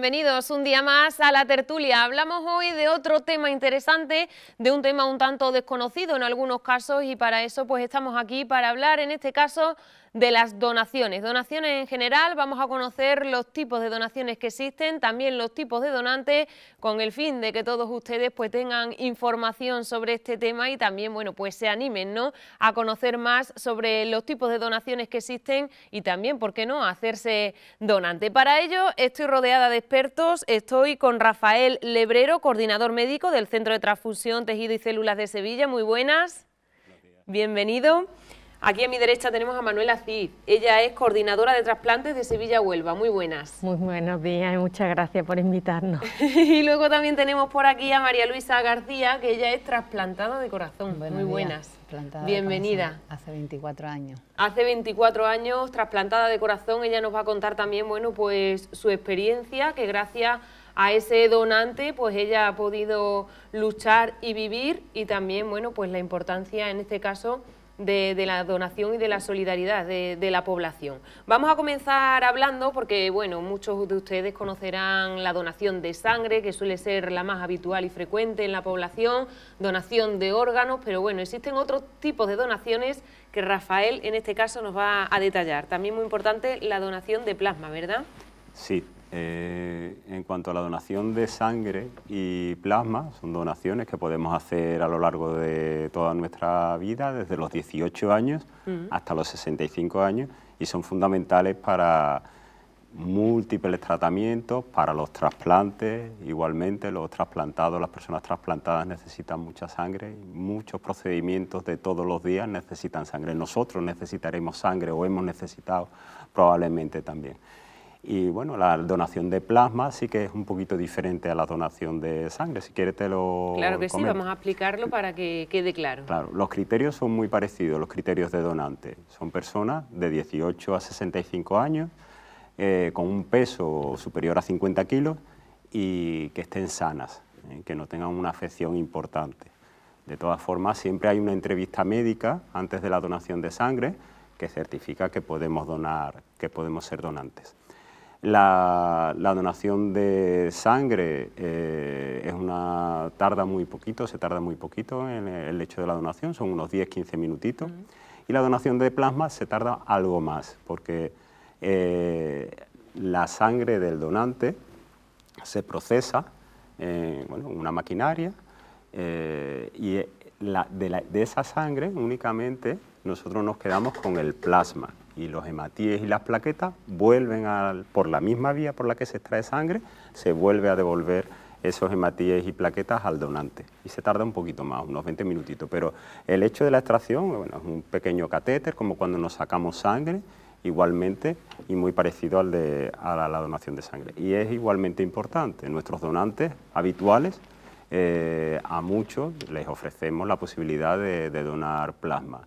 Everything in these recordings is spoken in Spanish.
Bienvenidos un día más a la tertulia. Hablamos hoy de otro tema interesante, de un tema un tanto desconocido en algunos casos y para eso pues estamos aquí para hablar en este caso de las donaciones. Donaciones en general, vamos a conocer los tipos de donaciones que existen, también los tipos de donantes, con el fin de que todos ustedes pues tengan información sobre este tema y también, bueno, pues se animen, ¿no?, a conocer más sobre los tipos de donaciones que existen y también, ¿por qué no?, hacerse donante. Para ello estoy rodeada de expertos, estoy con Rafael Lebrero, coordinador médico del Centro de Transfusión, Tejido y Células de Sevilla. Muy buenas. Bienvenido. Aquí a mi derecha tenemos a Manuela Cid. Ella es coordinadora de trasplantes de Sevilla-Huelva. Muy buenas. Muy buenos días y muchas gracias por invitarnos. y luego también tenemos por aquí a María Luisa García, que ella es trasplantada de corazón. Muy buenas. Bienvenida. hace 24 años. Hace 24 años, trasplantada de corazón. Ella nos va a contar también, bueno, pues su experiencia, que gracias a ese donante, pues ella ha podido luchar y vivir y también, bueno, pues la importancia en este caso de, la donación y de la solidaridad de, la población. Vamos a comenzar hablando porque, bueno, muchos de ustedes conocerán la donación de sangre, que suele ser la más habitual y frecuente en la población, donación de órganos, pero bueno, existen otros tipos de donaciones que Rafael en este caso nos va a detallar. También muy importante la donación de plasma, ¿verdad? Sí, eh, en cuanto a la donación de sangre y plasma, son donaciones que podemos hacer a lo largo de toda nuestra vida, desde los 18 años hasta los 65 años, y son fundamentales para múltiples tratamientos, para los trasplantes, igualmente los trasplantados, las personas trasplantadas necesitan mucha sangre, muchos procedimientos de todos los días necesitan sangre, nosotros necesitaremos sangre o hemos necesitado probablemente también. Y bueno, la donación de plasma sí que es un poquito diferente a la donación de sangre, si quieres te lo Claro que sí, vamos a explicarlo para que quede claro. Claro, los criterios son muy parecidos, los criterios de donante. Son personas de 18 a 65 años, eh, con un peso superior a 50 kilos y que estén sanas, eh, que no tengan una afección importante. De todas formas, siempre hay una entrevista médica antes de la donación de sangre que certifica que podemos donar, que podemos ser donantes. La, donación de sangre eh, es una, tarda muy poquito, se tarda muy poquito en el hecho de la donación, son unos 10-15 minutitos. Y la donación de plasma se tarda algo más, porque eh, la sangre del donante se procesa en bueno, una maquinaria eh, y de esa sangre únicamente nosotros nos quedamos con el plasma y los hematíes y las plaquetas vuelven al, por la misma vía por la que se extrae sangre, se vuelve a devolver esos hematíes y plaquetas al donante y se tarda un poquito más, unos 20 minutitos, pero el hecho de la extracción bueno, es un pequeño catéter como cuando nos sacamos sangre igualmente y muy parecido al de, a la donación de sangre y es igualmente importante, nuestros donantes habituales eh, a muchos les ofrecemos la posibilidad de, de, donar plasma.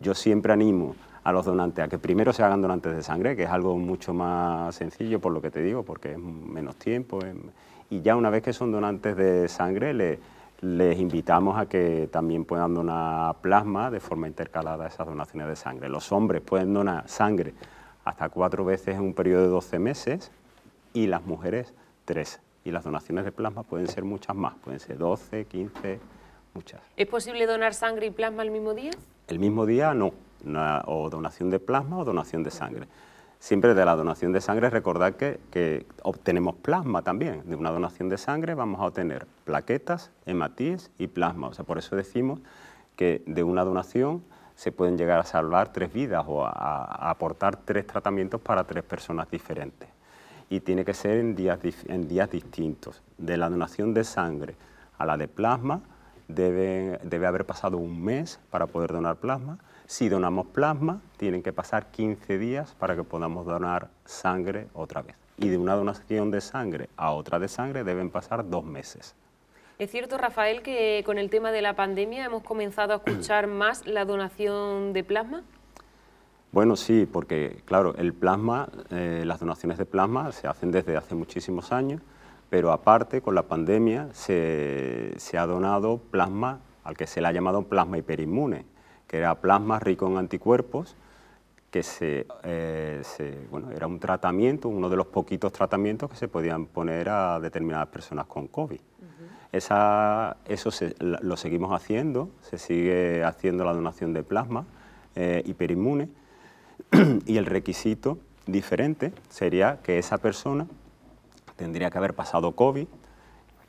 Yo siempre animo a los donantes a que primero se hagan donantes de sangre, que es algo mucho más sencillo por lo que te digo, porque es menos tiempo. Em, y ya una vez que son donantes de sangre, le, les invitamos a que también puedan donar plasma de forma intercalada esas donaciones de sangre. Los hombres pueden donar sangre hasta cuatro veces en un periodo de 12 meses y las mujeres tres. Y las donaciones de plasma pueden ser muchas más, pueden ser 12, 15, muchas. ¿Es posible donar sangre y plasma el mismo día? El mismo día no, o donación de plasma o donación de sangre. Siempre de la donación de sangre recordar que, que obtenemos plasma también. De una donación de sangre vamos a obtener plaquetas, hematíes y plasma. O sea, por eso decimos que de una donación se pueden llegar a salvar tres vidas o a, aportar tres tratamientos para tres personas diferentes. Y tiene que ser en días, distintos. De la donación de sangre a la de plasma debe haber pasado un mes para poder donar plasma si donamos plasma, tienen que pasar 15 días para que podamos donar sangre otra vez. Y de una donación de sangre a otra de sangre deben pasar dos meses. Es cierto, Rafael, que con el tema de la pandemia hemos comenzado a escuchar más la donación de plasma. Bueno, sí, porque claro, el plasma, eh, las donaciones de plasma se hacen desde hace muchísimos años, pero aparte con la pandemia se, se ha donado plasma al que se le ha llamado plasma hiperinmune, que era plasma rico en anticuerpos, que eh, se, bueno, era un tratamiento, uno de los poquitos tratamientos que se podían poner a determinadas personas con COVID. Esa, eso lo seguimos haciendo, se sigue haciendo la donación de plasma eh, hiperinmune y el requisito diferente sería que esa persona tendría que haber pasado COVID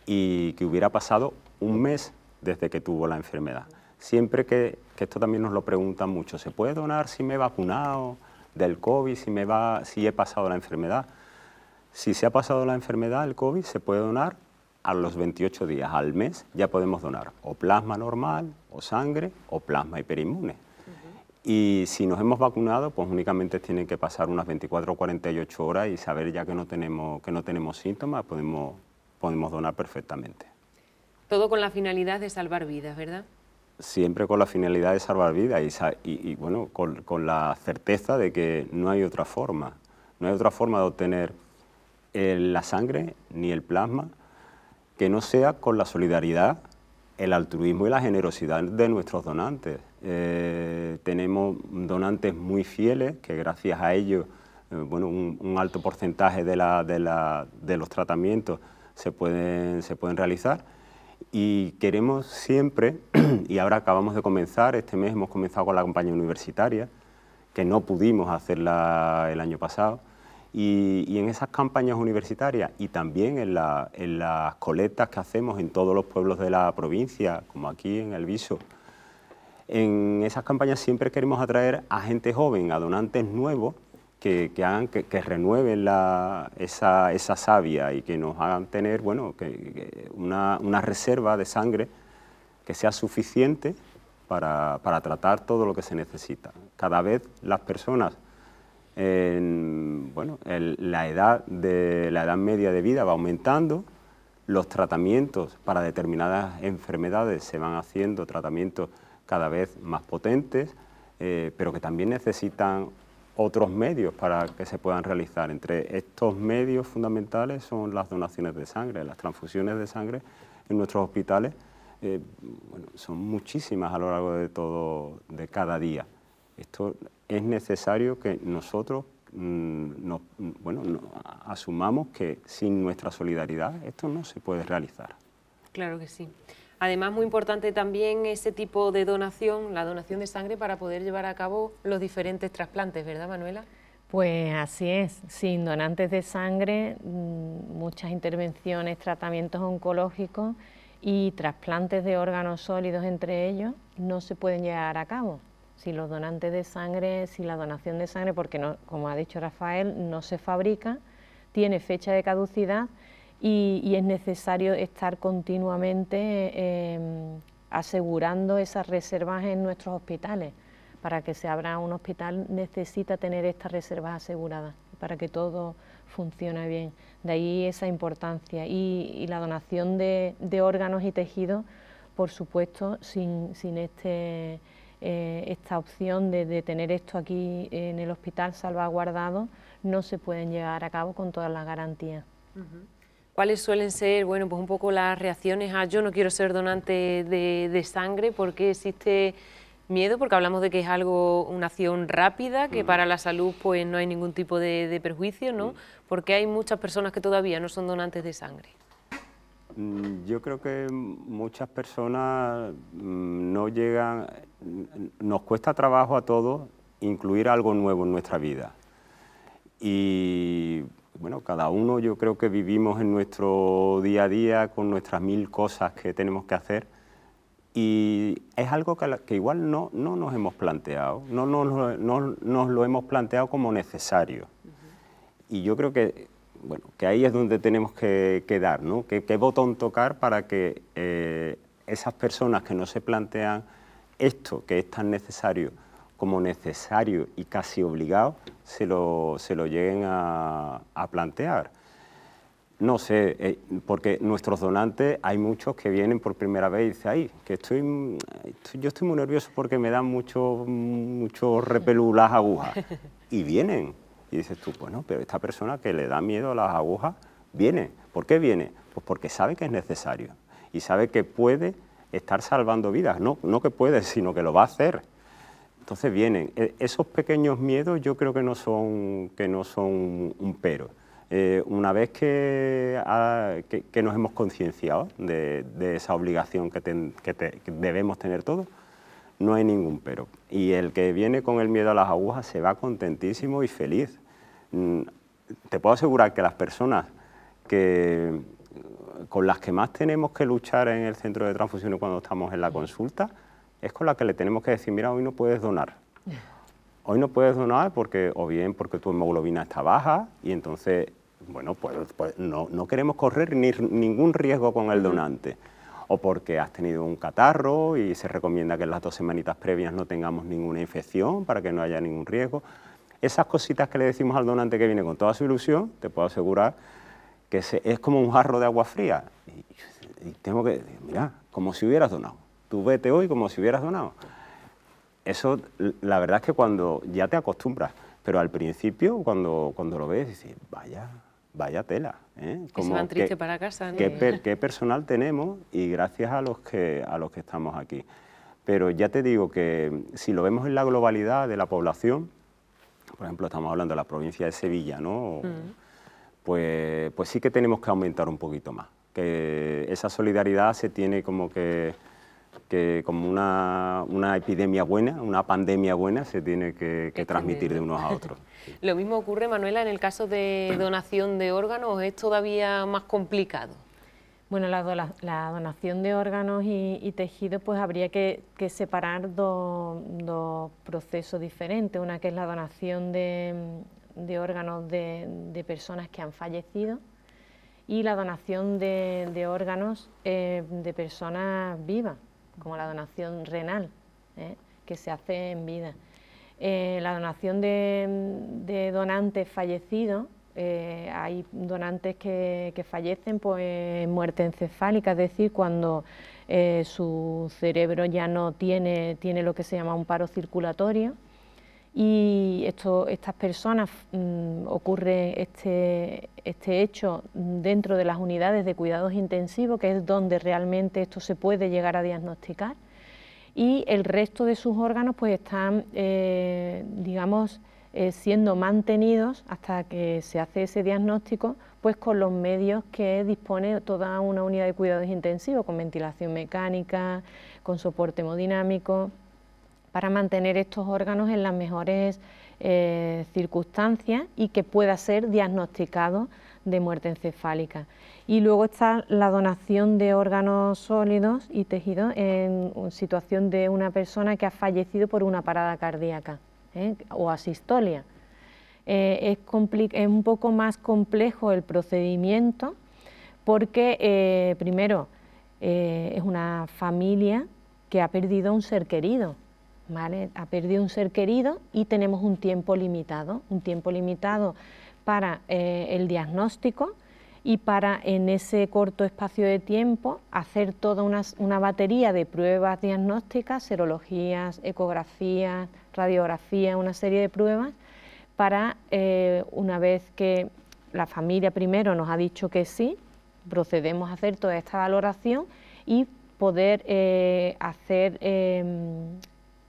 y que hubiera pasado un mes desde que tuvo la enfermedad siempre que, que esto también nos lo preguntan mucho, ¿se puede donar si me he vacunado del COVID, si, me va, si he pasado la enfermedad? Si se ha pasado la enfermedad, el COVID, se puede donar a los 28 días, al mes, ya podemos donar o plasma normal, o sangre, o plasma hiperinmune. Y si nos hemos vacunado, pues únicamente tienen que pasar unas 24 o 48 horas y saber ya que no tenemos, que no tenemos síntomas, podemos, podemos donar perfectamente. Todo con la finalidad de salvar vidas, ¿verdad? siempre con la finalidad de salvar vidas y, bueno, con, la certeza de que no hay otra forma, no hay otra forma de obtener eh, la sangre ni el plasma que no sea con la solidaridad, el altruismo y la generosidad de nuestros donantes. Eh, tenemos donantes muy fieles que gracias a ellos, eh, bueno, un, alto porcentaje de, los tratamientos se pueden realizar y queremos siempre, y ahora acabamos de comenzar, este mes hemos comenzado con la campaña universitaria, que no pudimos hacerla el año pasado, y, en esas campañas universitarias y también en, las colectas que hacemos en todos los pueblos de la provincia, como aquí en El Viso, en esas campañas siempre queremos atraer a gente joven, a donantes nuevos, que, que hagan que, renueven la, esa, esa, savia y que nos hagan tener bueno, que, una, reserva de sangre que sea suficiente para, para, tratar todo lo que se necesita. Cada vez las personas, en, bueno, la, edad de, la edad media de vida va aumentando, los tratamientos para determinadas enfermedades se van haciendo tratamientos cada vez más potentes, eh, pero que también necesitan otros medios para que se puedan realizar. Entre estos medios fundamentales son las donaciones de sangre, las transfusiones de sangre en nuestros hospitales, eh, son muchísimas a lo largo de todo, de cada día. Esto es necesario que nosotros mm, mm, bueno, asumamos que sin nuestra solidaridad esto no se puede realizar. Claro que sí. Además, muy importante también ese tipo de donación, la donación de sangre para poder llevar a cabo los diferentes trasplantes, ¿verdad, Manuela? Pues así es, sin donantes de sangre, mm, muchas intervenciones, tratamientos oncológicos y trasplantes de órganos sólidos entre ellos no se pueden llevar a cabo. Si los donantes de sangre, si la donación de sangre, porque como ha dicho Rafael, no se fabrica, tiene fecha de caducidad y, es necesario estar continuamente em, asegurando esas reservas en nuestros hospitales. Para que se abra un hospital necesita tener estas reservas aseguradas para que todo funcione bien. De ahí esa importancia y, la donación de, órganos y tejidos, por supuesto, sin, este... Eh, esta opción de, tener esto aquí en el hospital salvaguardado no se pueden llevar a cabo con todas las garantías cuáles suelen ser, bueno, pues un poco las reacciones a yo no quiero ser donante de, sangre? ¿Por qué existe miedo, porque hablamos de que es algo, una acción rápida, que mm. para la salud pues no hay ningún tipo de, perjuicio, ¿no? Mm. Porque hay muchas personas que todavía no son donantes de sangre. Mm, yo creo que muchas personas no llegan, nos cuesta trabajo a todos incluir algo nuevo en nuestra vida. Y bueno, cada uno yo creo que vivimos en nuestro día a día con nuestras mil cosas que tenemos que hacer y es algo que, igual no, nos hemos planteado, no, nos lo hemos planteado como necesario. Y yo creo que, bueno, que ahí es donde tenemos que, dar, ¿no? ¿Qué, botón tocar para que eh, esas personas que no se plantean esto que es tan necesario, como necesario y casi obligado, se lo, se lo lleguen a, plantear. No sé, eh, porque nuestros donantes hay muchos que vienen por primera vez y dicen, ay, que estoy, yo estoy muy nervioso porque me dan mucho... mucho repelú las agujas. Y vienen. Y dices tú, pues no, pero esta persona que le da miedo a las agujas, viene. ¿Por qué viene? Pues porque sabe que es necesario y sabe que puede estar salvando vidas. No, no que puede, sino que lo va a hacer. Entonces vienen, e, esos pequeños miedos yo creo que no son, que no son un pero. Eh, una vez que, nos hemos concienciado de, esa obligación que, debemos tener todos, no hay ningún pero. Y el que viene con el miedo a las agujas se va contentísimo y feliz. Mm, te puedo asegurar que las personas con las que más tenemos que luchar en el centro de transfusiones cuando estamos en la consulta, es con la que le tenemos que decir, mira, hoy no puedes donar. Hoy no puedes donar porque, o bien porque tu hemoglobina está baja y entonces, bueno, pues, pues no, queremos correr ningún riesgo con el donante. O porque has tenido un catarro y se recomienda que en las dos semanitas previas no tengamos ninguna infección para que no haya ningún riesgo. Esas cositas que le decimos al donante que viene con toda su ilusión, te puedo asegurar que es como un jarro de agua fría. Y, y tengo que, mira, como si hubieras donado tú vete hoy como si hubieras donado. Eso, la verdad es que cuando ya te acostumbras, pero al principio, cuando, cuando lo ves, dices, vaya, vaya tela. Como ¿eh? que se van triste para casa. ¿no? Qué, personal tenemos y gracias a los, que, a los que estamos aquí. Pero ya te digo que si lo vemos en la globalidad de la población, por ejemplo, estamos hablando de la provincia de Sevilla, ¿no? Mm. Pues, pues sí que tenemos que aumentar un poquito más. Que esa solidaridad se tiene como que que como una, epidemia buena, una pandemia buena, se tiene que, transmitir de unos a otros. Lo mismo ocurre, Manuela, en el caso de donación de órganos, ¿es todavía más complicado? Bueno, la, donación de órganos y, tejidos, pues habría que, separar dos procesos diferentes. Una que es la donación de, órganos de, personas que han fallecido, y la donación de, órganos eh, de personas vivas como la donación renal, ¿eh? que se hace en vida. Eh, la donación de, donantes fallecidos, eh, hay donantes que, fallecen pues, muerte encefálica, es decir, cuando su cerebro ya no tiene, tiene lo que se llama un paro circulatorio, y estas personas mm, ocurre este, este, hecho dentro de las unidades de cuidados intensivos, que es donde realmente esto se puede llegar a diagnosticar, y el resto de sus órganos pues están, eh, digamos, eh, siendo mantenidos hasta que se hace ese diagnóstico, pues con los medios que dispone toda una unidad de cuidados intensivos, con ventilación mecánica, con soporte hemodinámico, para mantener estos órganos en las mejores eh, circunstancias y que pueda ser diagnosticado de muerte encefálica. Y luego está la donación de órganos sólidos y tejidos en situación de una persona que ha fallecido por una parada cardíaca ¿eh? o asistolia. Eh, es, es, un poco más complejo el procedimiento porque, primero, es una familia que ha perdido a un ser querido ha perdido un ser querido y tenemos un tiempo limitado, un tiempo limitado para eh, el diagnóstico y para en ese corto espacio de tiempo hacer toda una, batería de pruebas diagnósticas, serologías, ecografías, radiografías, una serie de pruebas para eh, una vez que la familia primero nos ha dicho que sí, procedemos a hacer toda esta valoración y poder eh, hacer em,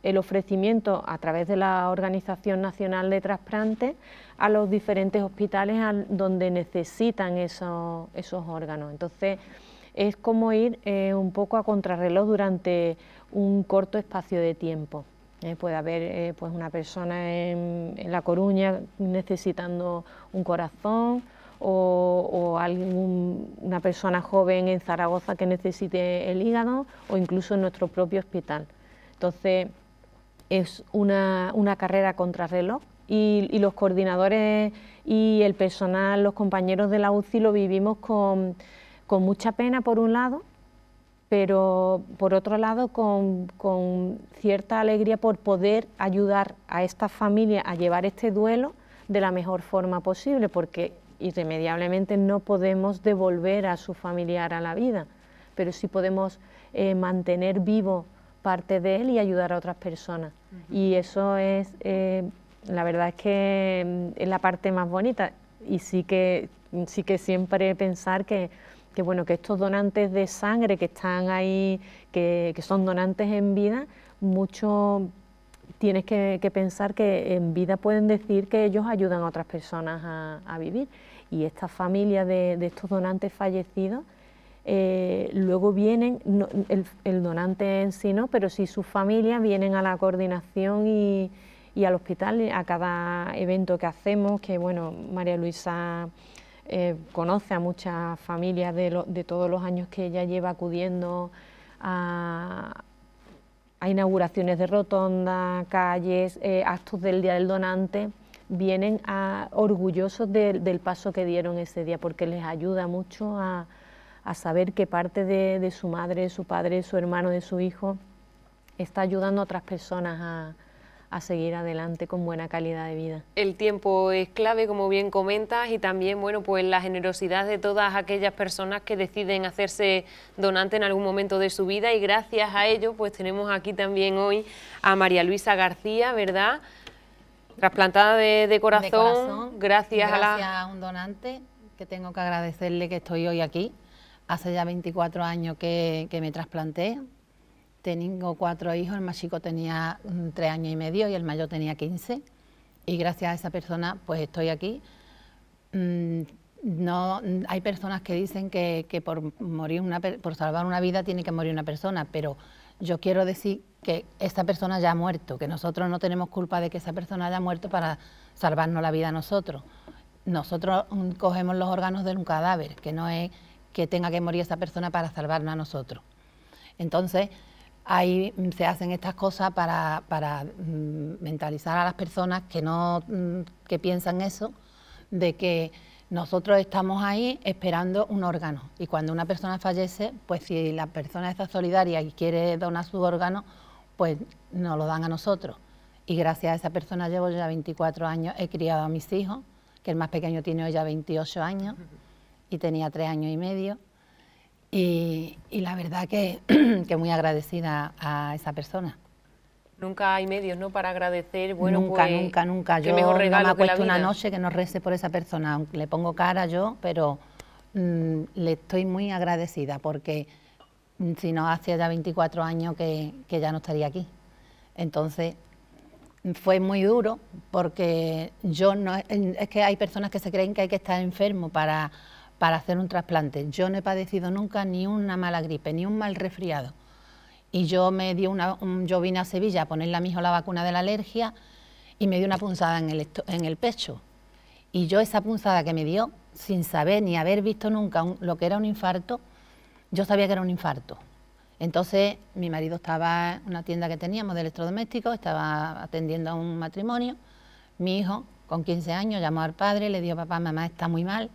el ofrecimiento a través de la Organización Nacional de Trasplantes a los diferentes hospitales donde necesitan esos, esos órganos. Entonces, es como ir eh, un poco a contrarreloj durante un corto espacio de tiempo. Eh, puede haber eh, pues una persona en, La Coruña necesitando un corazón o, una persona joven en Zaragoza que necesite el hígado o incluso en nuestro propio hospital. Entonces, es una, carrera contrarreloj y, y los coordinadores y el personal, los compañeros de la UCI lo vivimos con, mucha pena por un lado, pero por otro lado con, cierta alegría por poder ayudar a esta familia a llevar este duelo de la mejor forma posible, porque irremediablemente no podemos devolver a su familiar a la vida, pero sí podemos eh, mantener vivo parte de él y ayudar a otras personas. Y eso es, eh, la verdad es que mm, es la parte más bonita y sí que, sí que siempre pensar que, que, bueno, que estos donantes de sangre que están ahí, que, que son donantes en vida, mucho tienes que, pensar que en vida pueden decir que ellos ayudan a otras personas a, a vivir. Y esta familia de, de estos donantes fallecidos, eh, luego vienen, el, donante en sí no, pero sí sus familias vienen a la coordinación y, al hospital, eh, a cada evento que hacemos, que bueno, María Luisa... Eh, conoce a muchas familias de, todos los años que ella lleva acudiendo a, inauguraciones de rotonda, calles, actos del Día del Donante, vienen a, orgullosos del paso que dieron ese día porque les ayuda mucho a, a saber que parte de, su madre, su padre, su hermano, de su hijo, está ayudando a otras personas a, seguir adelante con buena calidad de vida. El tiempo es clave, como bien comentas, y también bueno, pues la generosidad de todas aquellas personas que deciden hacerse donante en algún momento de su vida y gracias a ello pues tenemos aquí también hoy a María Luisa García, ¿verdad? Trasplantada de, corazón, gracias, a un donante que tengo que agradecerle que estoy hoy aquí Hace ya 24 años que, me trasplanté. Tengo cuatro hijos, el más chico tenía mm, tres años y medio y el mayor tenía 15. Y gracias a esa persona, pues estoy aquí. Mm, no, mm, hay personas que dicen que, por, morir una, por salvar una vida tiene que morir una persona, pero yo quiero decir que esa persona ya ha muerto, que nosotros no tenemos culpa de que esa persona haya muerto para salvarnos la vida a nosotros. Nosotros cogemos los órganos de un cadáver, que no es que tenga que morir esa persona para salvarnos a nosotros. Entonces, ahí se hacen estas cosas para, mm, mentalizar a las personas que no mm, que piensan eso, de que nosotros estamos ahí esperando un órgano y cuando una persona fallece, pues si la persona está solidaria y quiere donar su órgano, pues nos lo dan a nosotros. Y gracias a esa persona llevo ya 24 años, he criado a mis hijos, que el más pequeño tiene hoy ya 28 años y tenía tres años y medio. Y, la verdad que, que, muy agradecida a esa persona. Nunca hay medios, ¿no?, para agradecer, bueno, Nunca, pues, nunca, nunca. Yo no me acuesto una noche que no rece por esa persona, aunque le pongo cara yo, pero mm, le estoy muy agradecida porque mm, si no, hacía ya 24 años que, que ya no estaría aquí. Entonces, fue muy duro porque yo no es que hay personas que se creen que hay que estar enfermo para para hacer un trasplante. Yo no he padecido nunca ni una mala gripe, ni un mal resfriado. Y yo me dio una, yo vine a Sevilla a ponerle a mi hijo la vacuna de la alergia y me dio una punzada en el, en el pecho. Y yo esa punzada que me dio, sin saber ni haber visto nunca lo que era un infarto, yo sabía que era un infarto. Entonces mi marido estaba en una tienda que teníamos de electrodomésticos, estaba atendiendo a un matrimonio. Mi hijo, con 15 años, llamó al padre, le dijo, papá, mamá está muy mal,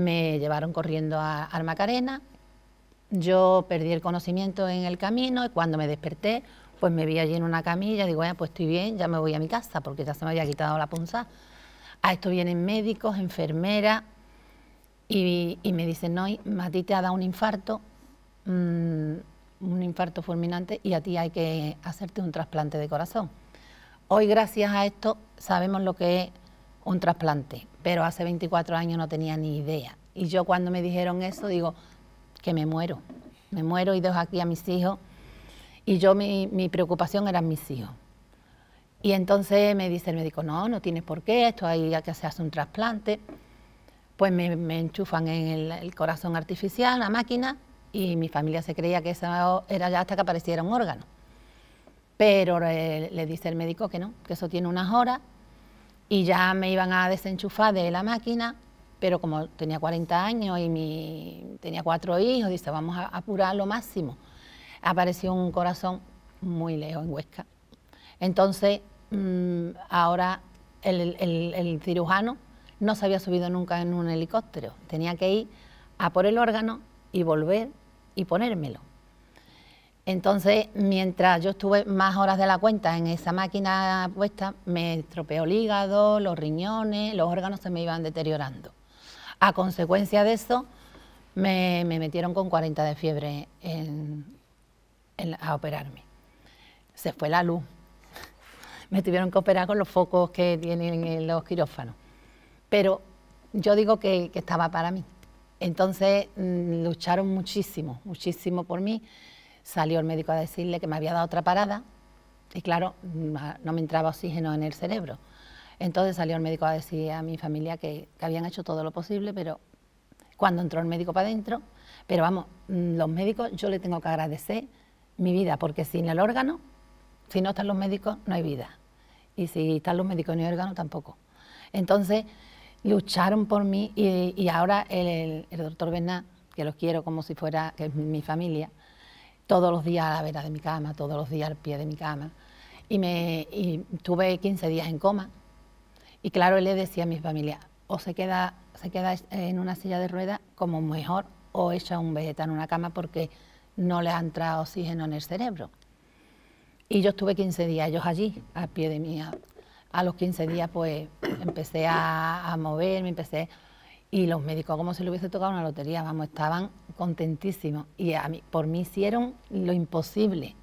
me llevaron corriendo a, Armacarena, Yo perdí el conocimiento en el camino y cuando me desperté, pues me vi allí en una camilla. Digo, bueno, pues estoy bien, ya me voy a mi casa porque ya se me había quitado la punza. A esto vienen médicos, enfermeras y, me dicen, no, a ti te ha dado un infarto, mm, un infarto fulminante y a ti hay que hacerte un trasplante de corazón. Hoy, gracias a esto, sabemos lo que es un trasplante pero hace 24 años no tenía ni idea. Y yo cuando me dijeron eso, digo, que me muero, me muero y dejo aquí a mis hijos. Y yo mi, preocupación eran mis hijos. Y entonces me dice el médico, no, no tienes por qué, esto hay que hace un trasplante. Pues me, enchufan en el, corazón artificial, la máquina, y mi familia se creía que eso era ya hasta que apareciera un órgano. Pero eh, le dice el médico que no, que eso tiene unas horas y ya me iban a desenchufar de la máquina, pero como tenía 40 años y tenía cuatro hijos, dice, vamos a apurar lo máximo. Apareció un corazón muy lejos en Huesca. Entonces, mm, ahora el cirujano no se había subido nunca en un helicóptero, tenía que ir a por el órgano y volver y ponérmelo. Entonces, mientras yo estuve más horas de la cuenta en esa máquina puesta, me estropeó el hígado, los riñones, los órganos se me iban deteriorando. A consecuencia de eso, me, metieron con 40 de fiebre a operarme. Se fue la luz. Me tuvieron que operar con los focos que tienen los quirófanos. Pero yo digo que estaba para mí. Entonces, mm, lucharon muchísimo, muchísimo por mí Salió el médico a decirle que me había dado otra parada y claro, mm, ah, no me entraba oxígeno en el cerebro. Entonces salió el médico a decir a mi familia que, habían hecho todo lo posible, pero cuando entró el médico para adentro, pero vamos, mm, los médicos yo le tengo que agradecer mi vida, porque sin el órgano, si no están los médicos, no hay vida. Y si están los médicos ni órgano, tampoco. Entonces, lucharon por mí y, ahora el, doctor Bernat, que los quiero como si fuera mi familia, todos los días a la vera de mi cama, todos los días al pie de mi cama. Y, me, tuve 15 días en coma. Y claro, él le decía a mi familia, o se queda, se queda en una silla de ruedas como mejor, o echa un vegetal en una cama porque no le ha entrado oxígeno en el cerebro. Y yo estuve 15 días, ellos allí, al pie de mi A, los 15 días, pues empecé a, a moverme, empecé y los médicos como si le hubiese tocado una lotería, vamos, estaban contentísimos y por mí hicieron lo imposible.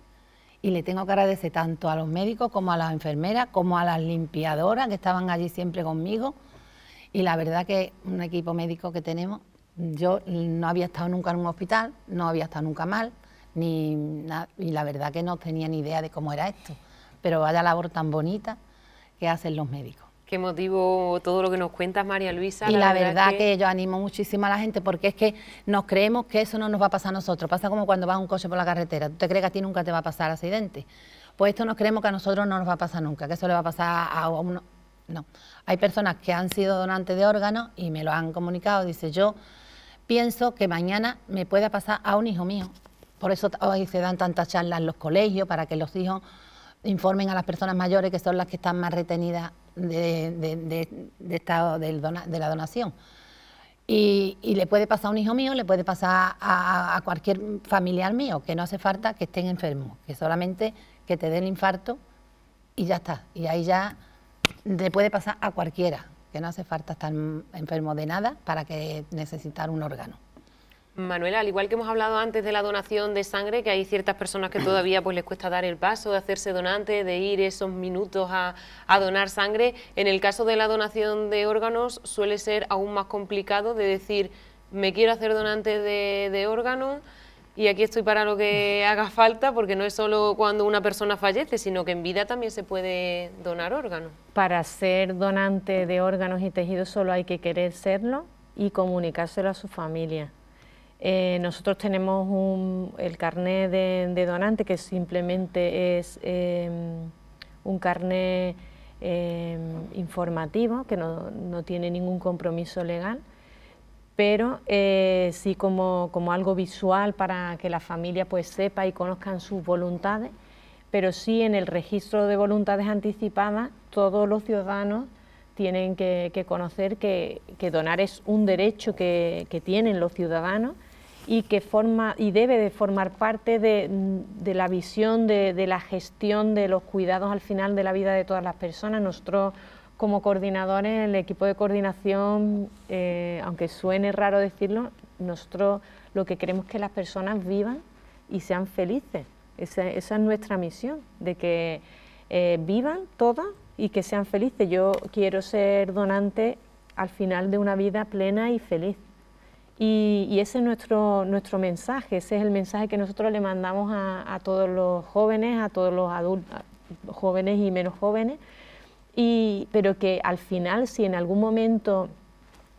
Y le tengo que agradecer tanto a los médicos como a las enfermeras, como a las limpiadoras que estaban allí siempre conmigo. Y la verdad que un equipo médico que tenemos, yo no había estado nunca en un hospital, no había estado nunca mal, ni y la verdad que no tenía ni idea de cómo era esto. Pero vaya labor tan bonita que hacen los médicos. Qué motivo todo lo que nos cuentas, María Luisa. Y la, verdad, que... yo animo muchísimo a la gente porque es que nos creemos que eso no nos va a pasar a nosotros. Pasa como cuando vas a un coche por la carretera. Tú te crees que a ti nunca te va a pasar accidente. Pues esto nos creemos que a nosotros no nos va a pasar nunca, que eso le va a pasar a uno. No. Hay personas que han sido donantes de órganos y me lo han comunicado. Dice, yo pienso que mañana me pueda pasar a un hijo mío. Por eso hoy se dan tantas charlas en los colegios para que los hijos informen a las personas mayores que son las que están más retenidas de, de, de, de de la donación. Y, le puede pasar a un hijo mío, le puede pasar a, a, cualquier familiar mío, que no hace falta que estén enfermos, que solamente que te dé el infarto y ya está. Y ahí ya le puede pasar a cualquiera, que no hace falta estar enfermo de nada para que necesitar un órgano. Manuela, al igual que hemos hablado antes de la donación de sangre, que hay ciertas personas que todavía pues, les cuesta dar el paso de hacerse donante, de ir esos minutos a, donar sangre, en el caso de la donación de órganos suele ser aún más complicado de decir me quiero hacer donante de, de órganos y aquí estoy para lo que haga falta, porque no es solo cuando una persona fallece, sino que en vida también se puede donar órganos. Para ser donante de órganos y tejidos solo hay que querer serlo y comunicárselo a su familia. Eh, nosotros tenemos el carnet de, donante, que simplemente es em, un carnet em, informativo, que no, tiene ningún compromiso legal, pero eh, sí como, algo visual para que la familia pues, sepa y conozcan sus voluntades, pero sí en el registro de voluntades anticipadas todos los ciudadanos tienen que, conocer que, donar es un derecho que tienen los ciudadanos y que forma y debe de formar parte de, la visión de, la gestión de los cuidados al final de la vida de todas las personas. Nosotros como coordinadores, el equipo de coordinación, eh, aunque suene raro decirlo, nosotros lo que queremos es que las personas vivan y sean felices. Esa, es nuestra misión, de que eh, vivan todas y que sean felices. Yo quiero ser donante al final de una vida plena y feliz. Y, ese es nuestro, mensaje, ese es el mensaje que nosotros le mandamos a, todos los jóvenes, a todos los adultos, jóvenes y menos jóvenes, y, pero que al final, si en algún momento,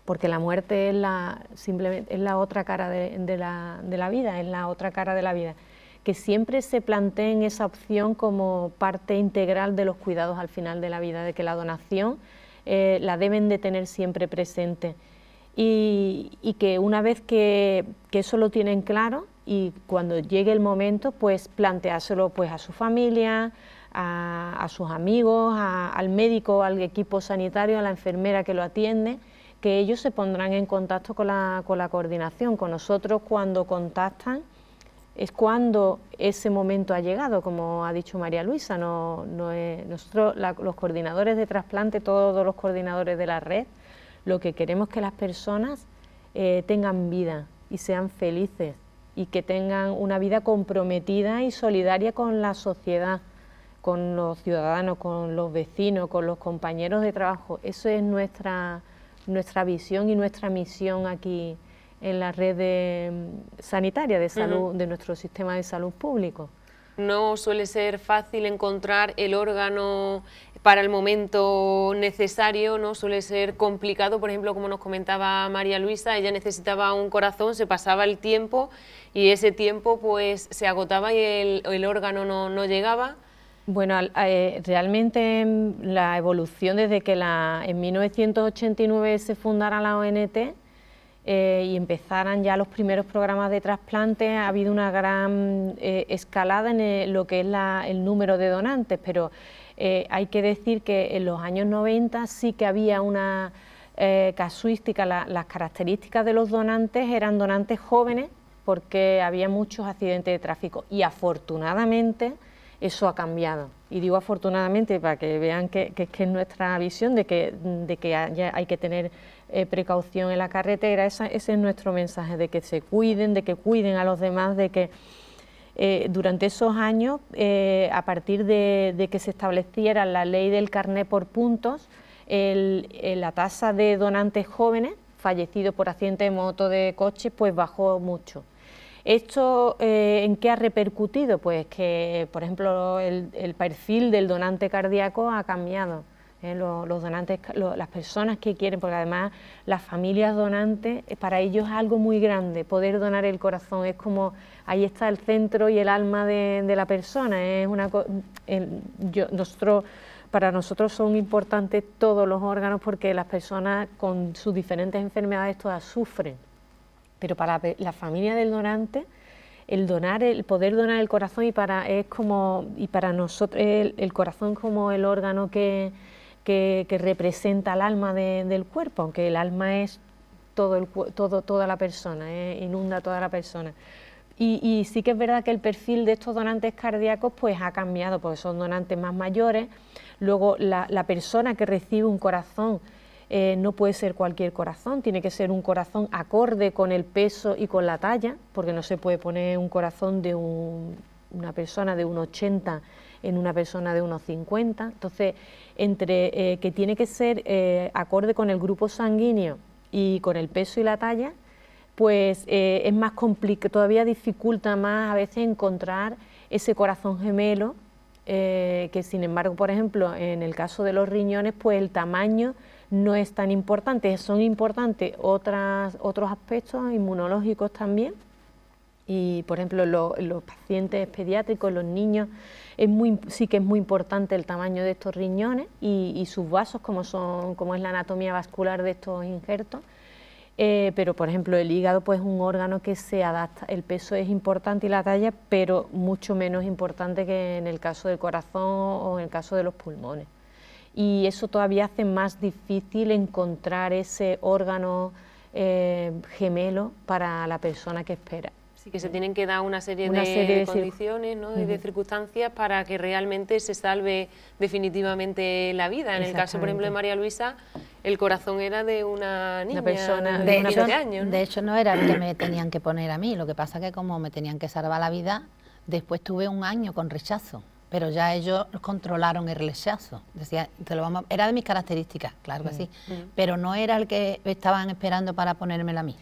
porque la muerte es la, simplemente, es la otra cara de, la, vida, es la otra cara de la vida, que siempre se planteen esa opción como parte integral de los cuidados al final de la vida, de que la donación eh, la deben de tener siempre presente y, que una vez que, eso lo tienen claro y cuando llegue el momento, pues planteárselo pues, a su familia, a, sus amigos, al médico, al equipo sanitario, a la enfermera que lo atiende, que ellos se pondrán en contacto con la, coordinación, con nosotros cuando contactan es cuando ese momento ha llegado, como ha dicho María Luisa. nosotros, los coordinadores de trasplante, todos los coordinadores de la red, lo que queremos es que las personas eh, tengan vida y sean felices y que tengan una vida comprometida y solidaria con la sociedad, con los ciudadanos, con los vecinos, con los compañeros de trabajo. Eso es nuestra, nuestra visión y nuestra misión aquí en la red mm, sanitaria de salud, de nuestro sistema de salud público no suele ser fácil encontrar el órgano para el momento necesario, ¿no? Suele ser complicado, por ejemplo, como nos comentaba María Luisa, ella necesitaba un corazón, se pasaba el tiempo y ese tiempo pues se agotaba y el, órgano no, llegaba. Bueno, eh, realmente mm, la evolución desde que la, en 1989 se fundara la ONT eh, y empezaran ya los primeros programas de trasplante, ha habido una gran eh, escalada en lo que es el número de donantes, pero eh, hay que decir que en los años 90 sí que había una eh, casuística, las características de los donantes eran donantes jóvenes porque había muchos accidentes de tráfico y afortunadamente eso ha cambiado. Y digo afortunadamente para que vean que, es nuestra visión de que, hay que tener eh, precaución en la carretera, ese es nuestro mensaje, de que se cuiden, de que cuiden a los demás, de que eh, durante esos años, eh, a partir de, que se estableciera la ley del carné por puntos, eh, la tasa de donantes jóvenes fallecidos por accidente de moto de coche pues bajó mucho. ¿Esto en qué ha repercutido? Pues que, por ejemplo, el perfil del donante cardíaco ha cambiado. Eh, los, donantes, las personas que quieren, porque además las familias donantes, eh, para ellos es algo muy grande, poder donar el corazón, es como ahí está el centro y el alma de, la persona, es una nosotros, para nosotros son importantes todos los órganos porque las personas con sus diferentes enfermedades todas sufren, pero para la familia del donante, el donar, el poder donar el corazón y para es como y para nosotros el corazón como el órgano que que, representa el alma del cuerpo, aunque el alma es todo el, todo, toda la persona, ¿eh? inunda toda la persona. Y, sí que es verdad que el perfil de estos donantes cardíacos pues ha cambiado, porque son donantes más mayores. Luego la, persona que recibe un corazón eh, no puede ser cualquier corazón, tiene que ser un corazón acorde con el peso y con la talla, porque no se puede poner un corazón de una persona de un 80 en una persona de unos 50. Entonces, entre eh, que tiene que ser eh, acorde con el grupo sanguíneo y con el peso y la talla, pues eh, es más complicado, todavía dificulta más a veces encontrar ese corazón gemelo, que sin embargo, por ejemplo, en el caso de los riñones, pues el tamaño no es tan importante, son importantes otras, otros aspectos inmunológicos también y, por ejemplo, los pacientes pediátricos, los niños, es muy, sí que es muy importante el tamaño de estos riñones y, sus vasos, como, son, como es la anatomía vascular de estos injertos. Eh, pero, por ejemplo, el hígado pues, es un órgano que se adapta, el peso es importante y la talla, pero mucho menos importante que en el caso del corazón o en el caso de los pulmones. Y eso todavía hace más difícil encontrar ese órgano eh, gemelo para la persona que espera que se tienen que dar una serie, de, condiciones y de circunstancias para que realmente se salve definitivamente la vida. En el caso, por ejemplo, de María Luisa, el corazón era de una niña de, una años. De hecho, no era el que me tenían que poner a mí. Lo que pasa que como me tenían que salvar la vida, después tuve un año con rechazo pero ya ellos controlaron el rechazo. Decía, te lo vamos era de mis características, claro que mm, sí, mm. pero no era el que estaban esperando para ponérmela a mí.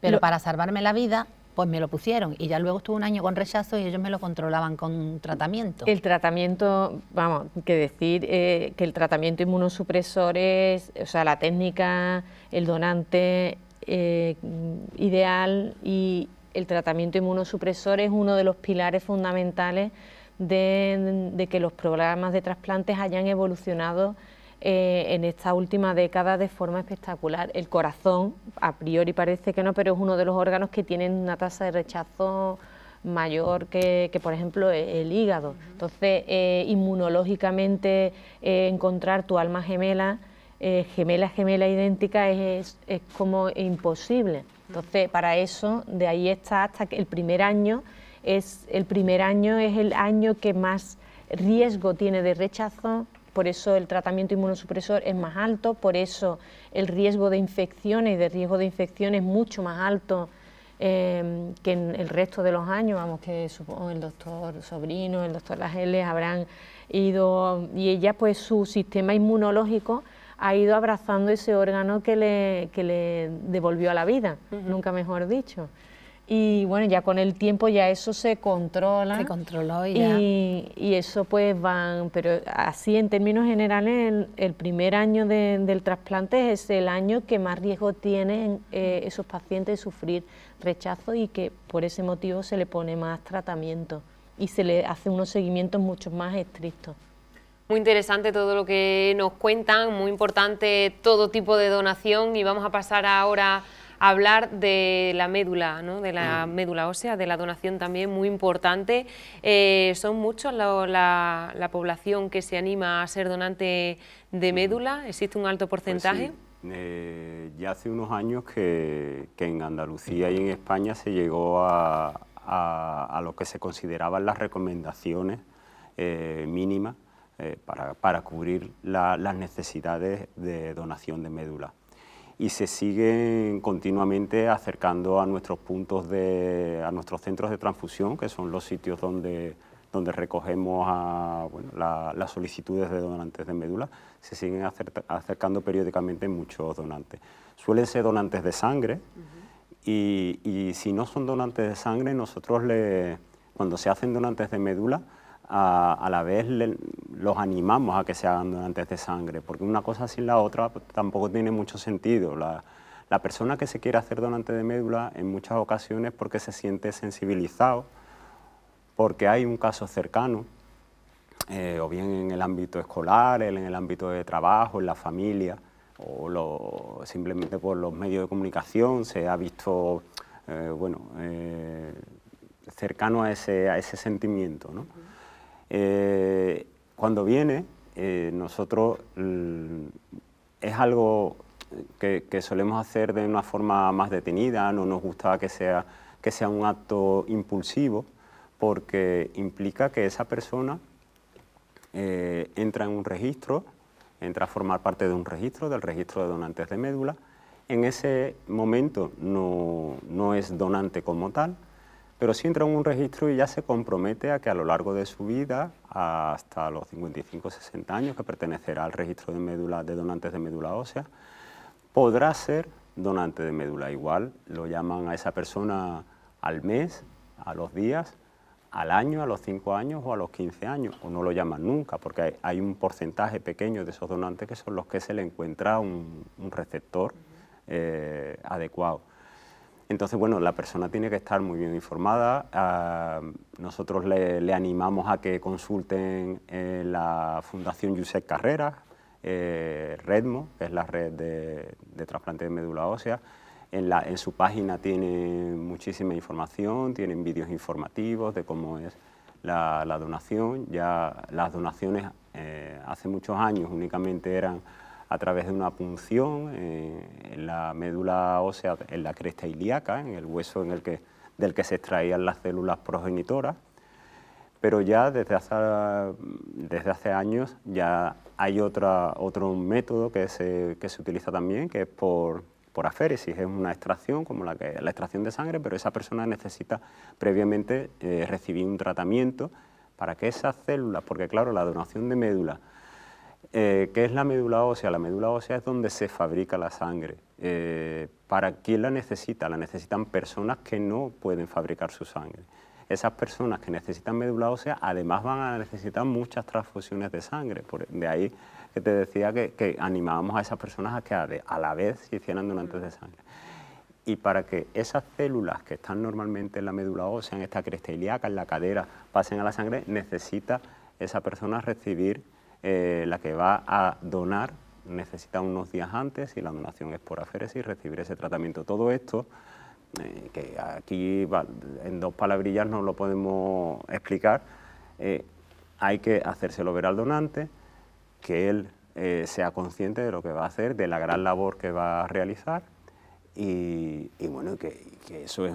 Pero para salvarme la vida, pues me lo pusieron y ya luego estuve un año con rechazo y ellos me lo controlaban con tratamiento. El tratamiento, vamos, que decir eh, que el tratamiento inmunosupresor es, o sea, la técnica, el donante eh, ideal y el tratamiento inmunosupresor es uno de los pilares fundamentales de que los programas de trasplantes hayan evolucionado eh, en esta última década de forma espectacular. El corazón, a priori parece que no, pero es uno de los órganos que tienen una tasa de rechazo mayor que, por ejemplo e, el hígado. Entonces, eh, inmunológicamente eh, encontrar tu alma gemela, gemela, gemela idéntica, es, es, como imposible. Entonces, para eso, de ahí está hasta que el primer año es el primer año es el año que más riesgo tiene de rechazo por eso el tratamiento inmunosupresor es más alto, por eso el riesgo de infecciones, y de riesgo de infección es mucho más alto eh, que en el resto de los años, vamos que supongo el doctor Sobrino, el doctor Lageles habrán ido, y ella pues su sistema inmunológico ha ido abrazando ese órgano que le, que le devolvió a la vida, nunca mejor dicho y bueno, ya con el tiempo ya eso se controla. Se controló y ya. Y, eso pues van, pero así en términos generales, el, primer año del trasplante es el año que más riesgo tienen eh, esos pacientes de sufrir rechazo y que por ese motivo se le pone más tratamiento y se le hace unos seguimientos mucho más estrictos. Muy interesante todo lo que nos cuentan, muy importante todo tipo de donación y vamos a pasar ahora hablar de la médula, de la mm. médula ósea, de la donación también muy importante. Eh, son muchos la, población que se anima a ser donante de mm. médula, existe un alto pues porcentaje. Eh, ya hace unos años que, en Andalucía y en España se llegó a, lo que se consideraban las recomendaciones eh, mínimas para, cubrir las necesidades de donación de médula y se siguen continuamente acercando a nuestros puntos de, a nuestros centros de transfusión, que son los sitios donde, donde recogemos las solicitudes de donantes de médula, se siguen acercando periódicamente muchos donantes. Suelen ser donantes de sangre y, si no son donantes de sangre, nosotros le, cuando se hacen donantes de médula, a, la vez los animamos a que se hagan donantes de sangre, porque una cosa sin la otra tampoco tiene mucho sentido. La, persona que se quiere hacer donante de médula en muchas ocasiones porque se siente sensibilizado, porque hay un caso cercano, eh, o bien en el ámbito escolar, en el ámbito de trabajo, en la familia, o simplemente por los medios de comunicación se ha visto eh, bueno, eh, cercano a ese, a ese sentimiento. ¿no? Eh, cuando viene, eh, nosotros mm, es algo que, solemos hacer de una forma más detenida, no nos gusta que sea, un acto impulsivo, porque implica que esa persona eh, entra en un registro, entra a formar parte de un registro, del registro de donantes de médula, en ese momento no es donante como tal, pero si entra en un registro y ya se compromete a que a lo largo de su vida, hasta los 55 o 60 años, que pertenecerá al registro de, médula, de donantes de médula ósea, podrá ser donante de médula. Igual lo llaman a esa persona al mes, a los días, al año, a los 5 años o a los 15 años, o no lo llaman nunca, porque hay, un porcentaje pequeño de esos donantes que son los que se le encuentra un, receptor eh, adecuado. Entonces, bueno, la persona tiene que estar muy bien informada. Ah, nosotros le, animamos a que consulten eh, la Fundación Josep Carreras, eh, Redmo, que es la red de, trasplante de médula ósea. En, su página tiene muchísima información, tienen vídeos informativos de cómo es la, donación. Ya las donaciones eh, hace muchos años únicamente eran a través de una punción en la médula ósea, en la cresta ilíaca, en el hueso del que se extraían las células progenitoras, pero ya desde hace, desde hace años ya hay otra, otro método que se, utiliza también, que es por, por aféresis, es una extracción como la, extracción de sangre, pero esa persona necesita previamente eh, recibir un tratamiento para que esas células, porque claro, la donación de médula eh, ¿Qué es la médula ósea? La médula ósea es donde se fabrica la sangre. Eh, ¿Para quién la necesita? La necesitan personas que no pueden fabricar su sangre. Esas personas que necesitan médula ósea además van a necesitar muchas transfusiones de sangre. de ahí que te decía que, animábamos a esas personas a que a, la vez se hicieran donantes de sangre y para que esas células que están normalmente en la médula ósea, en esta cresta ilíaca, en la cadera, pasen a la sangre, necesita esa persona recibir eh, la que va a donar necesita unos días antes y la donación es por aféresis, recibir ese tratamiento. Todo esto, eh, que aquí en dos palabrillas no lo podemos explicar, eh, hay que hacérselo ver al donante, que él sea consciente de lo que va a hacer, de la gran labor que va a realizar y, bueno, que, eso es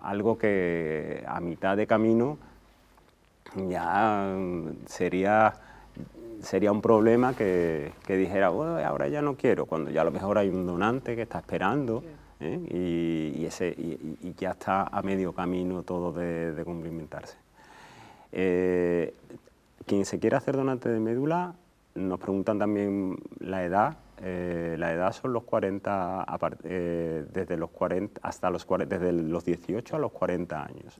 algo que a mitad de camino ya sería, sería un problema que, dijera, bueno, ahora ya no quiero, cuando ya a lo mejor hay un donante que está esperando. ¿eh? Y, ya está a medio camino todo de, cumplimentarse. Eh, quien se quiera hacer donante de médula, nos preguntan también la edad. Eh, la edad son los 40, desde los 40 hasta los desde los 18 a los 40 años.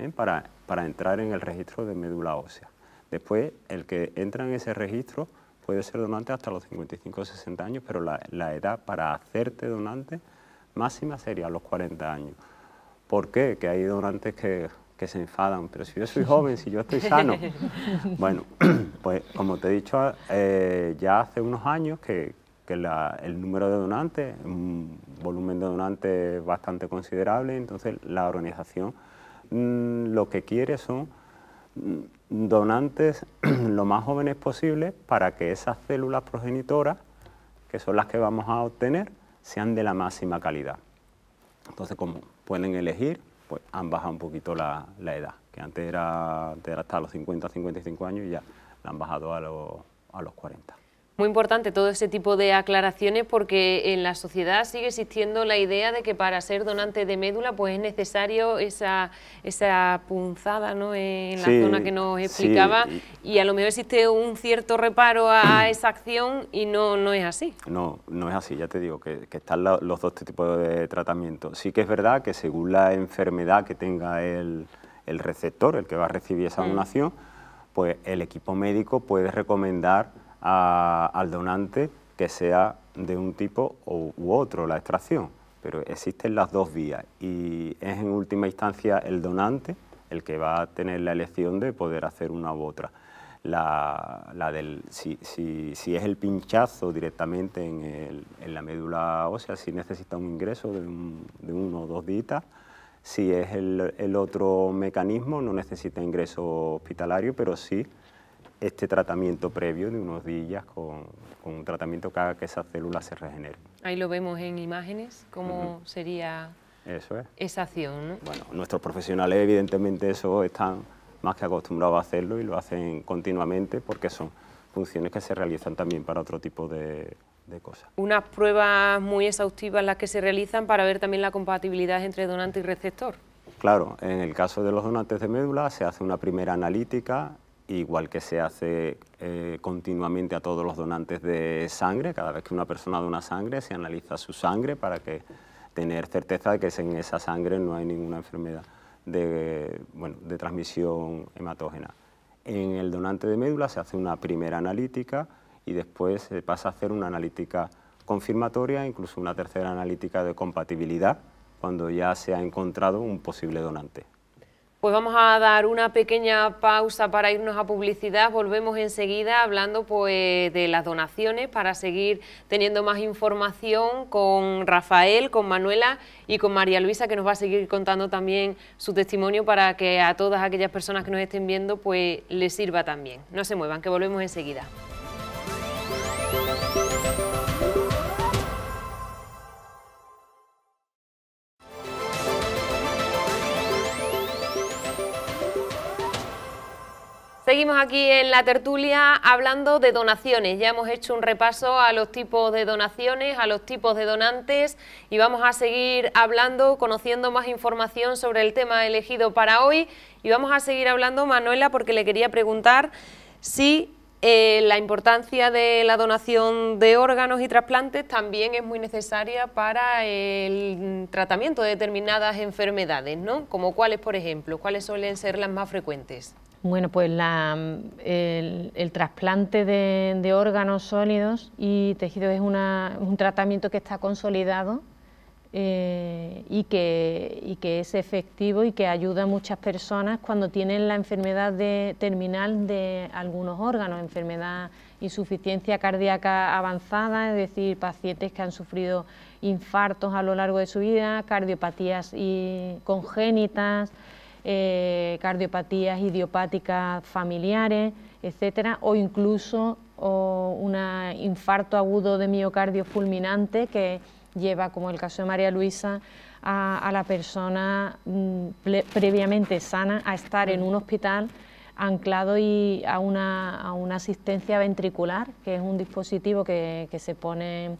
¿eh? para, entrar en el registro de médula ósea. Después, el que entra en ese registro puede ser donante hasta los 55 o 60 años, pero la, edad para hacerte donante máxima sería los 40 años. ¿Por qué? Que hay donantes que, se enfadan, pero si yo soy joven, si yo estoy sano. Bueno, pues como te he dicho, ah, eh, ya hace unos años que, el número de donantes, un volumen de donantes bastante considerable, entonces la organización Mm, lo que quiere son mm, donantes lo más jóvenes posible para que esas células progenitoras, que son las que vamos a obtener, sean de la máxima calidad. Entonces, como pueden elegir, pues han bajado un poquito la, edad, que antes era, hasta los 50, 55 años y ya la han bajado a, a los 40 muy importante todo ese tipo de aclaraciones porque en la sociedad sigue existiendo la idea de que para ser donante de médula pues es necesario esa, esa punzada en la zona que nos explicaba y a lo mejor existe un cierto reparo a, esa acción y no, no es así. No, no es así, ya te digo que, están los dos este tipos de tratamiento. Sí que es verdad que según la enfermedad que tenga el, receptor, el que va a recibir esa mm. donación, pues el equipo médico puede recomendar al donante que sea de un tipo u, otro la extracción, pero existen las dos vías y es en última instancia el donante el que va a tener la elección de poder hacer una u otra. La, del, si, es el pinchazo directamente en, la médula ósea, si necesita un ingreso de, uno o dos días, si es el, el, otro mecanismo, no necesita ingreso hospitalario, pero sí este tratamiento previo de unos días con, un tratamiento que haga que esas células se regeneren. Ahí lo vemos en imágenes, cómo sería esa acción. Bueno, nuestros profesionales evidentemente eso están más que acostumbrados a hacerlo y lo hacen continuamente porque son funciones que se realizan también para otro tipo de, de cosas. Unas pruebas muy exhaustivas las que se realizan para ver también la compatibilidad entre donante y receptor. Claro, en el caso de los donantes de médula se hace una primera analítica igual que se hace eh, continuamente a todos los donantes de sangre, cada vez que una persona dona sangre se analiza su sangre para que tener certeza de que en esa sangre no hay ninguna enfermedad de, de transmisión hematógena. En el donante de médula se hace una primera analítica y después se pasa a hacer una analítica confirmatoria, incluso una tercera analítica de compatibilidad, cuando ya se ha encontrado un posible donante. Pues vamos a dar una pequeña pausa para irnos a publicidad. Volvemos enseguida hablando pues, de las donaciones para seguir teniendo más información con Rafael, con Manuela y con María Luisa, que nos va a seguir contando también su testimonio para que a todas aquellas personas que nos estén viendo pues, les sirva también. No se muevan, que volvemos enseguida. Seguimos aquí en la tertulia hablando de donaciones. Ya hemos hecho un repaso a los tipos de donaciones, a los tipos de donantes y vamos a seguir hablando, conociendo más información sobre el tema elegido para hoy y vamos a seguir hablando, Manuela, porque le quería preguntar si eh, la importancia de la donación de órganos y trasplantes también es muy necesaria para el tratamiento de determinadas enfermedades, ¿no? Como cuáles, por ejemplo, cuáles suelen ser las más frecuentes. Bueno, pues el, trasplante de, órganos sólidos y tejidos es un tratamiento que está consolidado eh, y, que, es efectivo y que ayuda a muchas personas cuando tienen la enfermedad terminal de algunos órganos, enfermedad insuficiencia cardíaca avanzada, es decir, pacientes que han sufrido infartos a lo largo de su vida, cardiopatías congénitas, eh, cardiopatías idiopáticas familiares, etcétera, o incluso un infarto agudo de miocardio fulminante que lleva, como el caso de María Luisa, a, la persona mm, previamente sana a estar en un hospital anclado y a, una, asistencia ventricular, que es un dispositivo que, se pone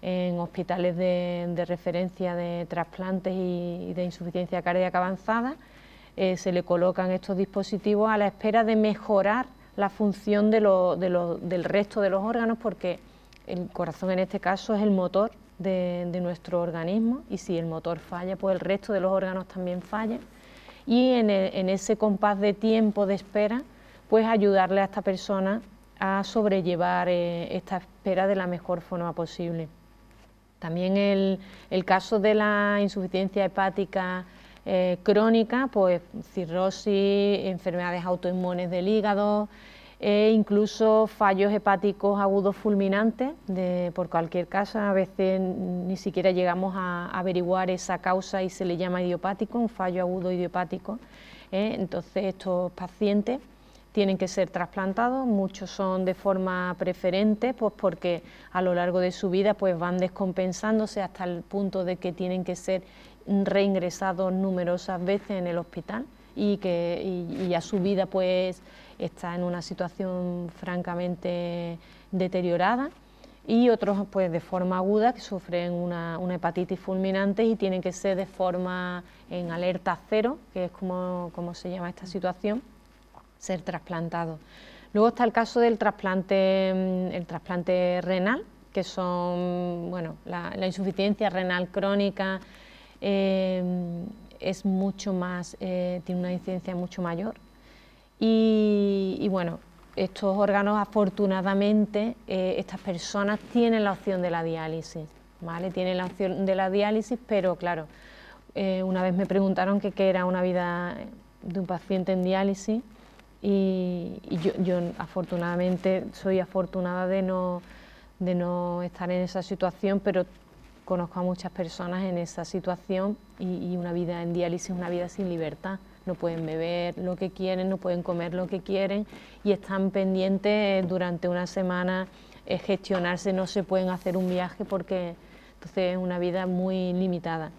en hospitales de, referencia de trasplantes y de insuficiencia cardíaca avanzada eh, se le colocan estos dispositivos a la espera de mejorar la función del resto de los órganos porque el corazón en este caso es el motor de, nuestro organismo y si el motor falla, pues el resto de los órganos también falla. Y e, en, ese compás de tiempo de espera, pues ayudarle a esta persona a sobrellevar eh, esta espera de la mejor forma posible. También el caso de la insuficiencia hepática eh, ...crónica, pues cirrosis, enfermedades autoinmunes del hígado, e incluso fallos hepáticos agudos fulminantes, de, por cualquier caso, a veces ni siquiera llegamos a, averiguar esa causa y se le llama idiopático, un fallo agudo idiopático. ¿eh? Entonces estos pacientes tienen que ser trasplantados, muchos son de forma preferente, pues porque a lo largo de su vida pues van descompensándose hasta el punto de que tienen que ser reingresado numerosas veces en el hospital y que a su vida pues está en una situación francamente deteriorada y otros pues de forma aguda que sufren una, una, hepatitis fulminante y tienen que ser de forma en alerta cero, que es como, se llama esta situación, ser trasplantados. Luego está el caso del trasplante, mm, el trasplante renal, que son bueno, la insuficiencia renal crónica Em, es mucho más, eh, tiene una incidencia mucho mayor. Y, bueno, estos órganos afortunadamente eh, estas personas tienen la opción de la diálisis, ¿vale? Tienen la opción de la diálisis, pero claro, eh, una vez me preguntaron qué era una vida de un paciente en diálisis y, yo, yo afortunadamente soy afortunada de no de no estar en esa situación, pero conozco a muchas personas en esa situación y, una vida en diálisis es una vida sin libertad. No pueden beber lo que quieren, no pueden comer lo que quieren y están pendientes durante una semana eh, gestionarse, no se pueden hacer un viaje porque entonces es una vida muy limitada.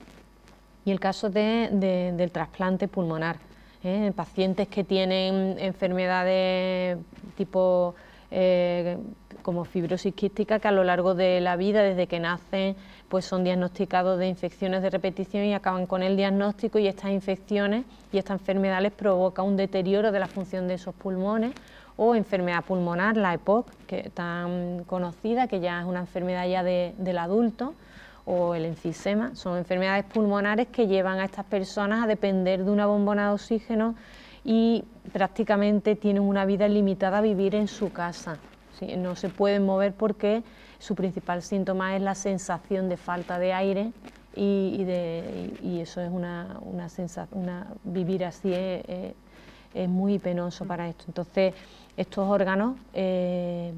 Y el caso de, del trasplante pulmonar, ¿eh? pacientes que tienen enfermedades tipo eh, como fibrosis quística que a lo largo de la vida, desde que nacen, pues son diagnosticados de infecciones de repetición y acaban con el diagnóstico y estas infecciones y estas enfermedades provoca un deterioro de la función de esos pulmones o enfermedad pulmonar, la EPOC, que tan conocida, que ya es una enfermedad ya de, del adulto, o el enfisema, son enfermedades pulmonares que llevan a estas personas a depender de una bombona de oxígeno y prácticamente tienen una vida limitada a vivir en su casa. No se pueden mover porque su principal síntoma es la sensación de falta de aire y, eso es una, una, sensación, vivir así es, muy penoso para esto. Entonces, estos órganos... Eh,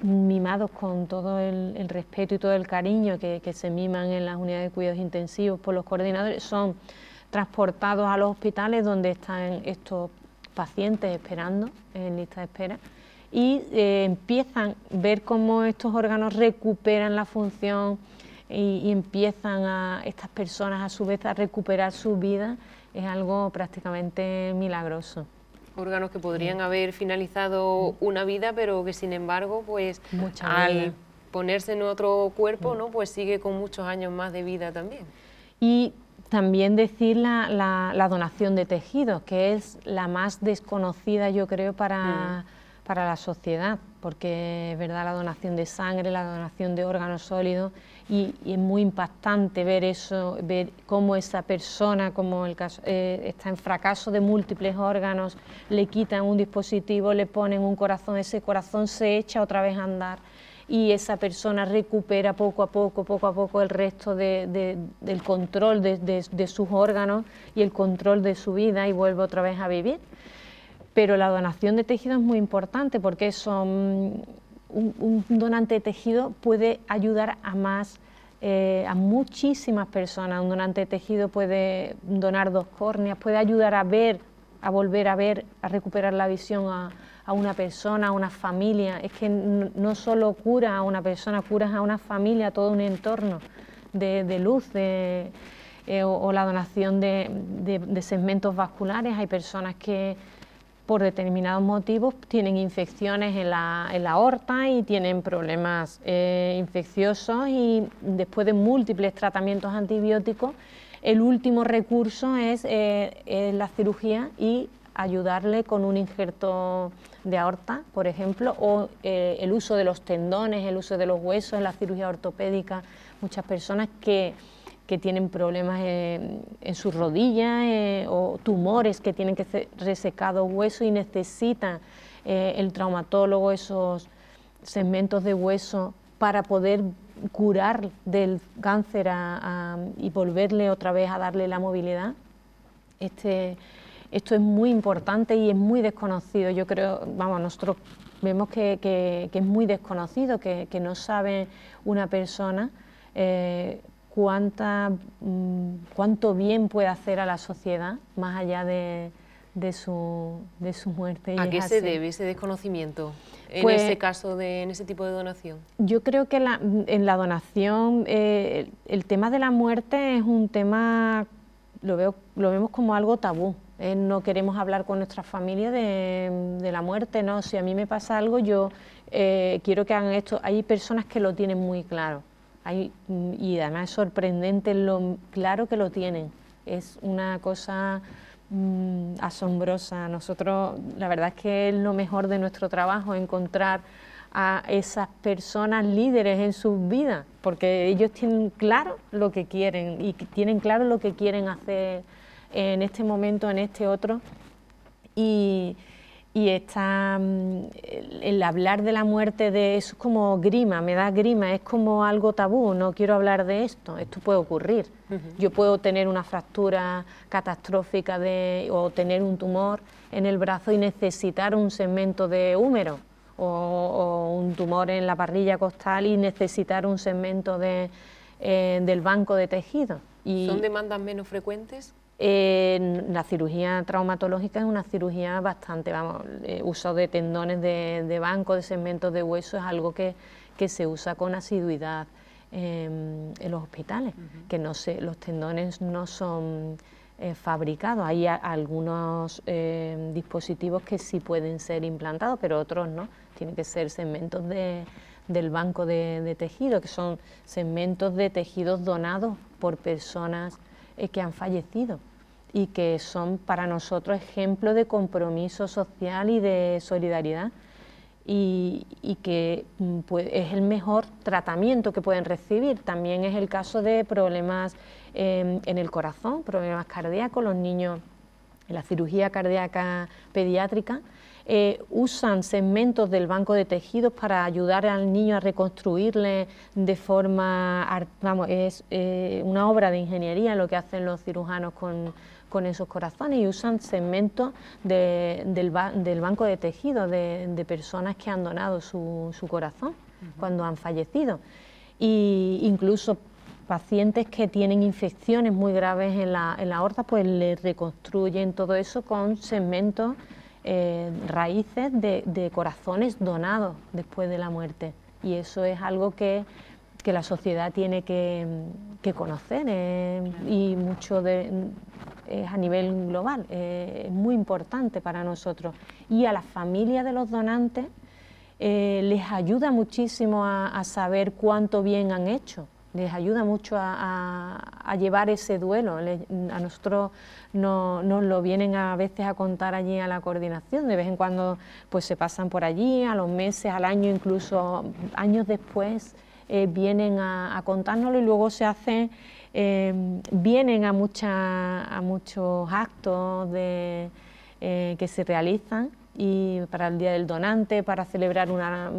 mimados con todo el, respeto y todo el cariño que, que, se miman en las unidades de cuidados intensivos por los coordinadores, son transportados a los hospitales donde están estos pacientes esperando en lista de espera y eh, empiezan a ver cómo estos órganos recuperan la función y, empiezan a estas personas a su vez a recuperar su vida, es algo prácticamente milagroso. Órganos que podrían haber finalizado una vida, pero que sin embargo, pues al ponerse en otro cuerpo, ¿no? pues sigue con muchos años más de vida también. Y también decir la, donación de tejidos, que es la más desconocida, yo creo, para... Mm para la sociedad, porque es verdad la donación de sangre, la donación de órganos sólidos, y, es muy impactante ver eso, ver cómo esa persona, como el caso, eh, está en fracaso de múltiples órganos, le quitan un dispositivo, le ponen un corazón, ese corazón se echa otra vez a andar y esa persona recupera poco a poco, poco a poco el resto de, del control de, de sus órganos y el control de su vida y vuelve otra vez a vivir pero la donación de tejido es muy importante porque son, mm, un, donante de tejido puede ayudar a más eh, a muchísimas personas. Un donante de tejido puede donar dos córneas, puede ayudar a ver, a volver a ver, a recuperar la visión a, una persona, a una familia. Es que no solo cura a una persona, curas a una familia, a todo un entorno de, luz, eh, o, la donación de segmentos vasculares. Hay personas que por determinados motivos tienen infecciones en la, aorta y tienen problemas eh, infecciosos y después de múltiples tratamientos antibióticos, el último recurso eh, es, la cirugía y ayudarle con un injerto de aorta, por ejemplo, o eh, el uso de los tendones, el uso de los huesos en la cirugía ortopédica. Muchas personas que que tienen problemas en, sus rodillas eh, o tumores que tienen que ser resecados hueso y necesitan eh, el traumatólogo esos segmentos de hueso para poder curar del cáncer y volverle otra vez a darle la movilidad. Este, esto es muy importante y es muy desconocido. Yo creo, vamos, nosotros vemos que, es muy desconocido, que, no sabe una persona. Eh, cuánta, mm, cuánto bien puede hacer a la sociedad más allá de, su, de su, muerte. ¿A qué se debe ese desconocimiento en pues ese caso, de, ese tipo de donación? Yo creo que en la donación eh, el, tema de la muerte es un tema, lo, veo, lo vemos como algo tabú. Eh, no queremos hablar con nuestra familia de, la muerte, ¿no? Si a mí me pasa algo, yo eh, quiero que hagan esto. Hay personas que lo tienen muy claro. Mm, y además es sorprendente lo claro que lo tienen. Es una cosa mm, asombrosa. Nosotros, la verdad es que es lo mejor de nuestro trabajo, encontrar a esas personas líderes en sus vidas, porque ellos tienen claro lo que quieren y tienen claro lo que quieren hacer en este momento, en este otro. Y, y está mm, el hablar de la muerte de eso es como grima, me da grima, es como algo tabú, no quiero hablar de esto, esto puede ocurrir. Yo puedo tener una fractura catastrófica de, o tener un tumor en el brazo y necesitar un segmento de húmero o, un tumor en la parrilla costal y necesitar un segmento de, eh, del banco de tejido. Y ¿Son demandas menos frecuentes? Eh, la cirugía traumatológica es una cirugía bastante, vamos, eh, uso de tendones de, banco, de segmentos de hueso, es algo que, que se usa con asiduidad em, en los hospitales, que no se, los tendones no son eh, fabricados, hay algunos em, dispositivos que sí pueden ser implantados, pero otros no, tienen que ser segmentos del banco de, de tejido, que son segmentos de tejidos donados por personas eh, que han fallecido y que son para nosotros ejemplo de compromiso social y de solidaridad y, que mm, pues, es el mejor tratamiento que pueden recibir. También es el caso de problemas em, en el corazón, problemas cardíacos, los niños en la cirugía cardíaca pediátrica eh, usan segmentos del banco de tejidos para ayudar al niño a reconstruirle de forma, vamos, es eh, una obra de ingeniería lo que hacen los cirujanos con, con esos corazones y usan segmentos del, banco de tejidos de, personas que han donado su, su corazón cuando han fallecido. Y incluso pacientes que tienen infecciones muy graves en la, en la aorta, pues le reconstruyen todo eso con segmentos eh, raíces de, corazones donados después de la muerte. Y eso es algo que, la sociedad tiene que, conocer eh, y mucho de, a nivel global, eh, es muy importante para nosotros. Y a la familia de los donantes les ayuda muchísimo a saber cuánto bien han hecho les ayuda mucho a, llevar ese duelo. a nosotros no, nos lo vienen a veces a contar allí a la coordinación, de vez en cuando pues se pasan por allí, a los meses, al año, incluso años después eh, vienen a, contárnoslo y luego se hacen eh, vienen a, a muchos actos eh, que se realizan y para el Día del Donante, para celebrar una,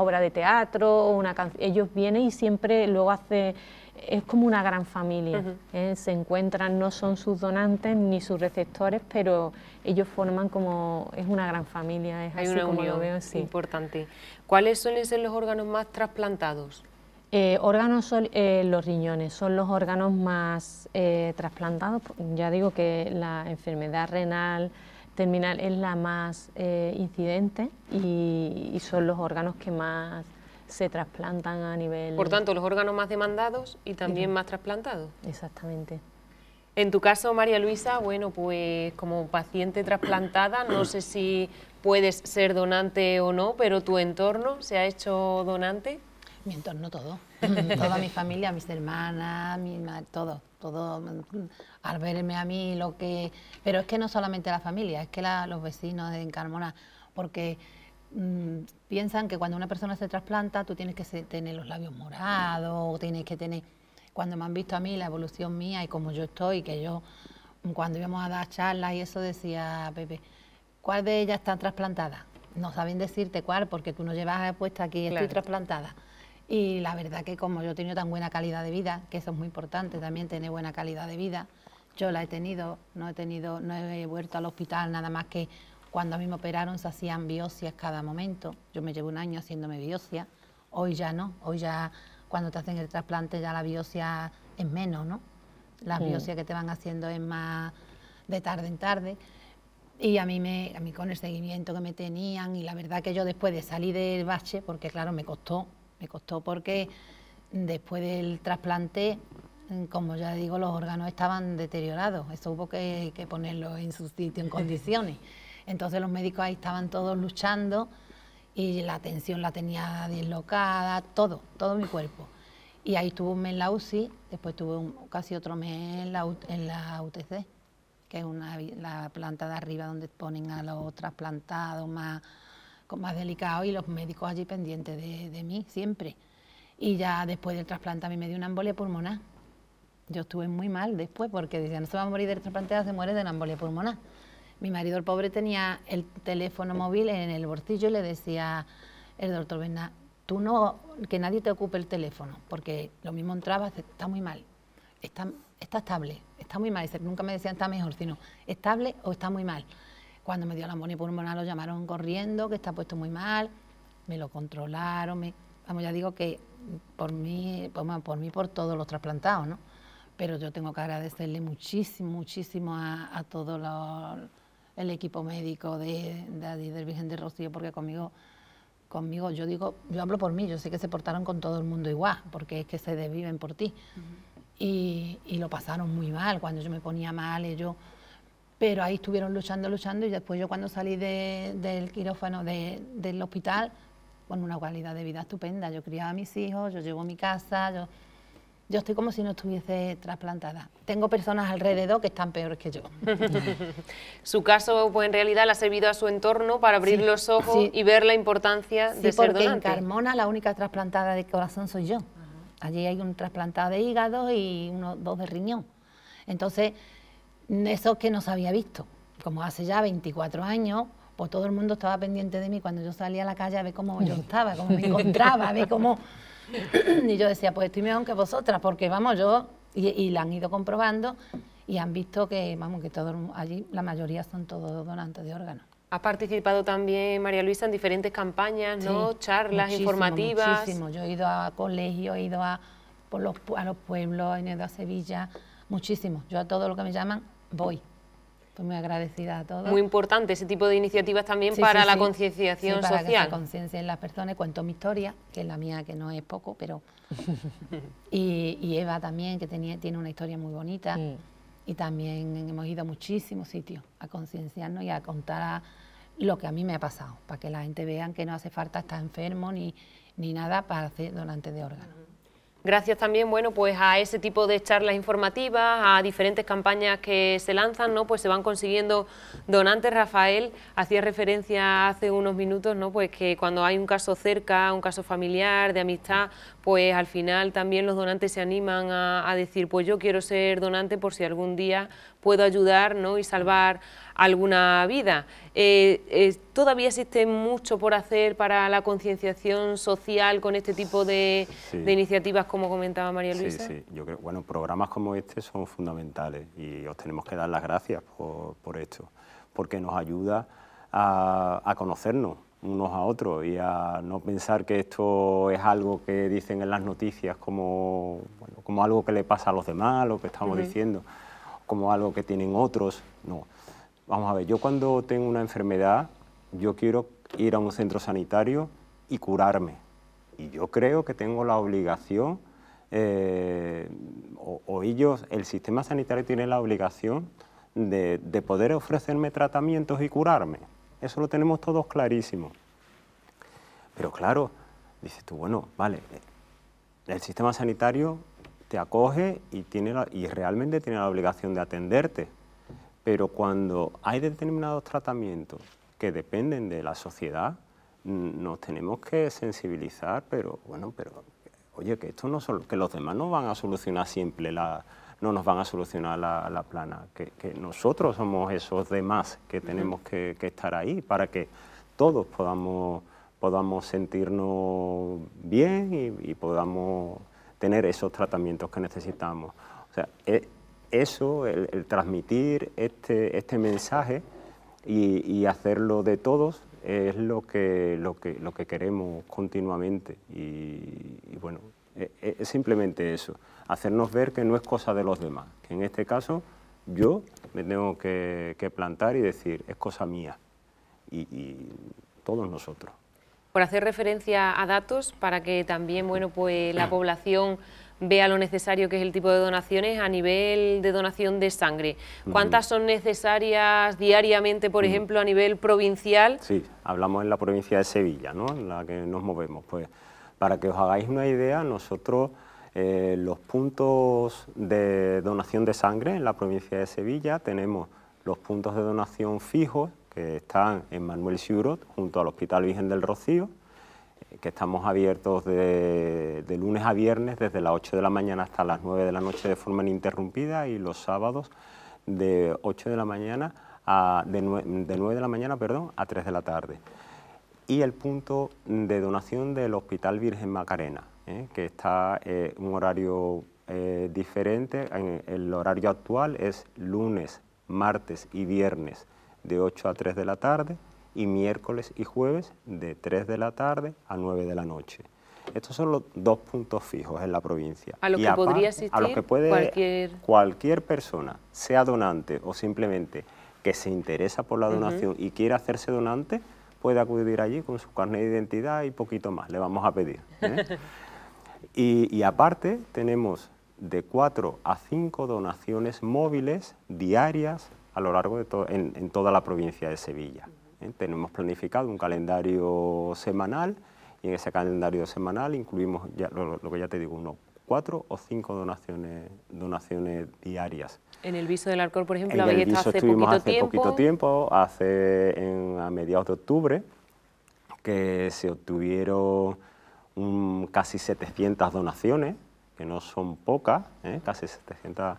obra de teatro, una ellos vienen y siempre luego hace, es como una gran familia, ¿eh? se encuentran, no son sus donantes ni sus receptores, pero ellos forman como, es una gran familia, es Hay así importante. ¿Cuáles suelen ser los órganos más trasplantados? Eh, órganos son eh, los riñones, son los órganos más trasplantados, ya digo que la enfermedad renal, terminal es la más eh, incidente y, son los órganos que más se trasplantan a nivel... Por tanto, los órganos más demandados y también más trasplantados. Exactamente. En tu caso, María Luisa, bueno, pues como paciente trasplantada, no sé si puedes ser donante o no, pero tu entorno se ha hecho donante. Mi entorno todo, toda mi familia, mis hermanas, mi madre, todo, todo al verme a mí lo que... Pero es que no solamente la familia, es que los vecinos de Carmona, porque mm, piensan que cuando una persona se trasplanta tú tienes que tener los labios morados, ...o tienes que tener... Cuando me han visto a mí la evolución mía y como yo estoy, que yo cuando íbamos a dar charlas y eso decía Pepe, ¿cuál de ellas está trasplantada? No saben decirte cuál porque tú no llevas puesta aquí, estoy trasplantada. Y la verdad que como yo he tenido tan buena calidad de vida, que eso es muy importante también, tener buena calidad de vida, yo la he tenido, no he tenido, no he vuelto al hospital, nada más que cuando a mí me operaron se hacían biopsias cada momento. Yo me llevo un año haciéndome biopsia, hoy ya no, hoy ya cuando te hacen el trasplante ya la biopsia es menos, ¿no? Las mm. biopsia que te van haciendo es más de tarde en tarde. Y a mí, me, a mí con el seguimiento que me tenían y la verdad que yo después de salir del bache, porque claro, me costó, me costó porque después del trasplante Mm, como ya digo, los órganos estaban deteriorados. Eso hubo que, ponerlo en su sitio, en condiciones. Entonces los médicos ahí estaban todos luchando y la tensión la tenía deslocada, todo, todo mi cuerpo. Y ahí estuve un mes en la UCI, después tuve casi otro mes en la, UTC, que es una, la planta de arriba donde ponen a los trasplantados más, más delicados y los médicos allí pendientes de, de mí siempre. Y ya después del trasplante a mí me dio una embolia pulmonar yo estuve muy mal después porque decía, no se va a morir de trasplante, se muere de la embolia pulmonar. Mi marido, el pobre, tenía el teléfono móvil en el bolsillo y le decía el doctor Bernard, tú no, que nadie te ocupe el teléfono, porque lo mismo entraba, está muy mal, está, estable, está muy mal. nunca me decían está mejor, sino estable o está muy mal. Cuando me dio la embolia pulmonar lo llamaron corriendo, que está puesto muy mal, me lo controlaron, me, vamos, ya digo que por mí, por mí, por todos los trasplantados, ¿no? pero yo tengo que agradecerle muchísimo, muchísimo a, todo el equipo médico de, de, del Virgen de Rocío, porque conmigo, conmigo, yo digo, yo hablo por mí, yo sé que se portaron con todo el mundo igual, porque es que se desviven por ti. y, lo pasaron muy mal, cuando yo me ponía mal, yo, Pero ahí estuvieron luchando, luchando, y después yo cuando salí del quirófano, del hospital, con una cualidad de vida estupenda. Yo criaba a mis hijos, yo llevo mi casa, yo yo estoy como si no estuviese trasplantada. Tengo personas alrededor que están peores que yo. su caso, pues en realidad, le ha servido a su entorno para abrir los ojos y ver la importancia de ser porque en Carmona la única trasplantada de corazón soy yo. Allí hay un trasplantado de hígado y uno, dos de riñón. Entonces, eso que no se había visto. Como hace ya 24 años, pues todo el mundo estaba pendiente de mí cuando yo salía a la calle a ver cómo yo estaba, cómo me encontraba, a ver cómo y yo decía, pues estoy mejor que vosotras, porque vamos, yo, y, la han ido comprobando y han visto que, vamos, que todos allí, la mayoría son todos donantes de órganos. Has participado también, María Luisa, en diferentes campañas, ¿no? Charlas informativas. Muchísimo, yo he ido a colegios, he ido a, por los, a los pueblos, he ido a Sevilla, muchísimo. Yo a todo lo que me llaman voy muy agradecida a todos. Muy importante ese tipo de iniciativas también para la concienciación sí, social. Para que se conciencien las personas. Cuento mi historia, que es la mía, que no es poco, pero. y, Eva también, que tenía, tiene una historia muy bonita. Mm. Y también hemos ido a muchísimos sitios a concienciarnos y a contar lo que a mí me ha pasado, para que la gente vea que no hace falta estar enfermo ni, nada para ser donante de órganos gracias también bueno, pues a ese tipo de charlas informativas, a diferentes campañas que se lanzan, ¿no? pues se van consiguiendo donantes. Rafael hacía referencia hace unos minutos ¿no? pues que cuando hay un caso cerca, un caso familiar, de amistad, pues al final también los donantes se animan a, decir pues yo quiero ser donante por si algún día puedo ayudar ¿no? y salvar alguna vida. Eh, eh, ¿Todavía existe mucho por hacer para la concienciación social con este tipo de, iniciativas, como comentaba María Luisa? Sí, sí, yo creo, bueno, programas como este son fundamentales y os tenemos que dar las gracias por, esto, porque nos ayuda a, conocernos, unos a otros y a no pensar que esto es algo que dicen en las noticias como, bueno, como algo que le pasa a los demás, lo que estamos diciendo, como algo que tienen otros, no. Vamos a ver, yo cuando tengo una enfermedad, yo quiero ir a un centro sanitario y curarme. Y yo creo que tengo la obligación, eh, o, ellos, el sistema sanitario tiene la obligación de, poder ofrecerme tratamientos y curarme. Eso lo tenemos todos clarísimo. Pero claro, dices tú, bueno, vale, el sistema sanitario te acoge y, tiene y realmente tiene la obligación de atenderte pero cuando hay determinados tratamientos que dependen de la sociedad, nos tenemos que sensibilizar, pero bueno, pero oye, que esto no que los demás no van a solucionar siempre la no nos van a solucionar la, la plana, que, nosotros somos esos demás que tenemos que, estar ahí para que todos podamos, podamos sentirnos bien y, podamos tener esos tratamientos que necesitamos. O sea, e-, eso, el, transmitir este, este mensaje y, hacerlo de todos es lo que, lo lo que queremos continuamente. Y, bueno, e, e, es, simplemente eso, hacernos ver que no es cosa de los demás, que en este caso yo me tengo que, plantar y decir, es cosa mía, y, y todos nosotros por hacer referencia a datos para que también bueno pues la población vea lo necesario que es el tipo de donaciones a nivel de donación de sangre. ¿Cuántas son necesarias diariamente, por ejemplo, a nivel provincial? Sí, hablamos en la provincia de Sevilla, ¿no? en la que nos movemos. Pues para que os hagáis una idea, nosotros eh, los puntos de donación de sangre en la provincia de Sevilla tenemos los puntos de donación fijos que están en Manuel Siurot, junto al Hospital Virgen del Rocío, que estamos abiertos de, lunes a viernes desde las 8 de la mañana hasta las 9 de la noche de forma ininterrumpida y los sábados de 8 de la mañana a, de, 9, de la mañana perdón, a 3 de la tarde. Y el punto de donación del Hospital Virgen Macarena, ¿eh? que está en eh, un horario eh, diferente. el horario actual es lunes, martes y viernes de 8 a 3 de la tarde y miércoles y jueves de 3 de la tarde a 9 de la noche. Estos son los dos puntos fijos en la provincia. A los que a que puede cualquier... persona, sea donante o simplemente que se interesa por la donación y quiera hacerse donante, puede acudir allí con su carnet de identidad y poquito más, le vamos a pedir. ¿eh? y, aparte tenemos de 4 a 5 donaciones móviles diarias a lo largo de en, toda la provincia de Sevilla. ¿eh? Tenemos planificado un calendario semanal y en ese calendario semanal incluimos ya, lo, que ya te digo, unos cuatro o cinco donaciones, donaciones diarias. En el viso del alcohol, por ejemplo, en el hace estuvimos poquito hace tiempo. poquito tiempo, hace a mediados de octubre, que se obtuvieron casi 700 donaciones, que no son pocas, ¿eh? casi 700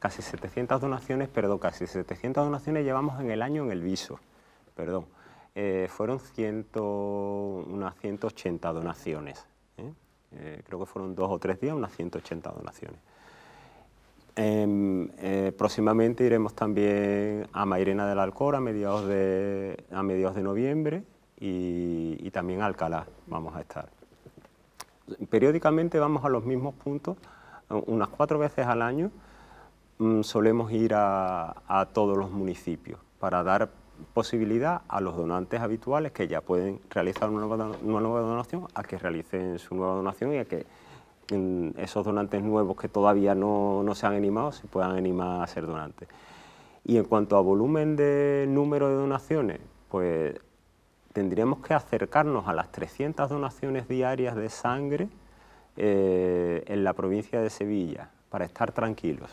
casi 700 donaciones, perdón, casi 700 donaciones llevamos en el año en el viso perdón, eh, fueron unas 180 donaciones. ¿eh? Eh, creo que fueron dos o tres días, unas 180 donaciones. Em, próximamente iremos también a Mairena del Alcor a mediados de, a mediados de noviembre y, también a Alcalá vamos a estar. Periódicamente vamos a los mismos puntos, unas cuatro veces al año, mm, solemos ir a, a todos los municipios para dar posibilidad a los donantes habituales que ya pueden realizar una nueva, donación, a que realicen su nueva donación y a que esos donantes nuevos que todavía no, se han animado se puedan animar a ser donantes. Y en cuanto a volumen de número de donaciones, pues tendríamos que acercarnos a las 300 donaciones diarias de sangre eh, en la provincia de Sevilla para estar tranquilos.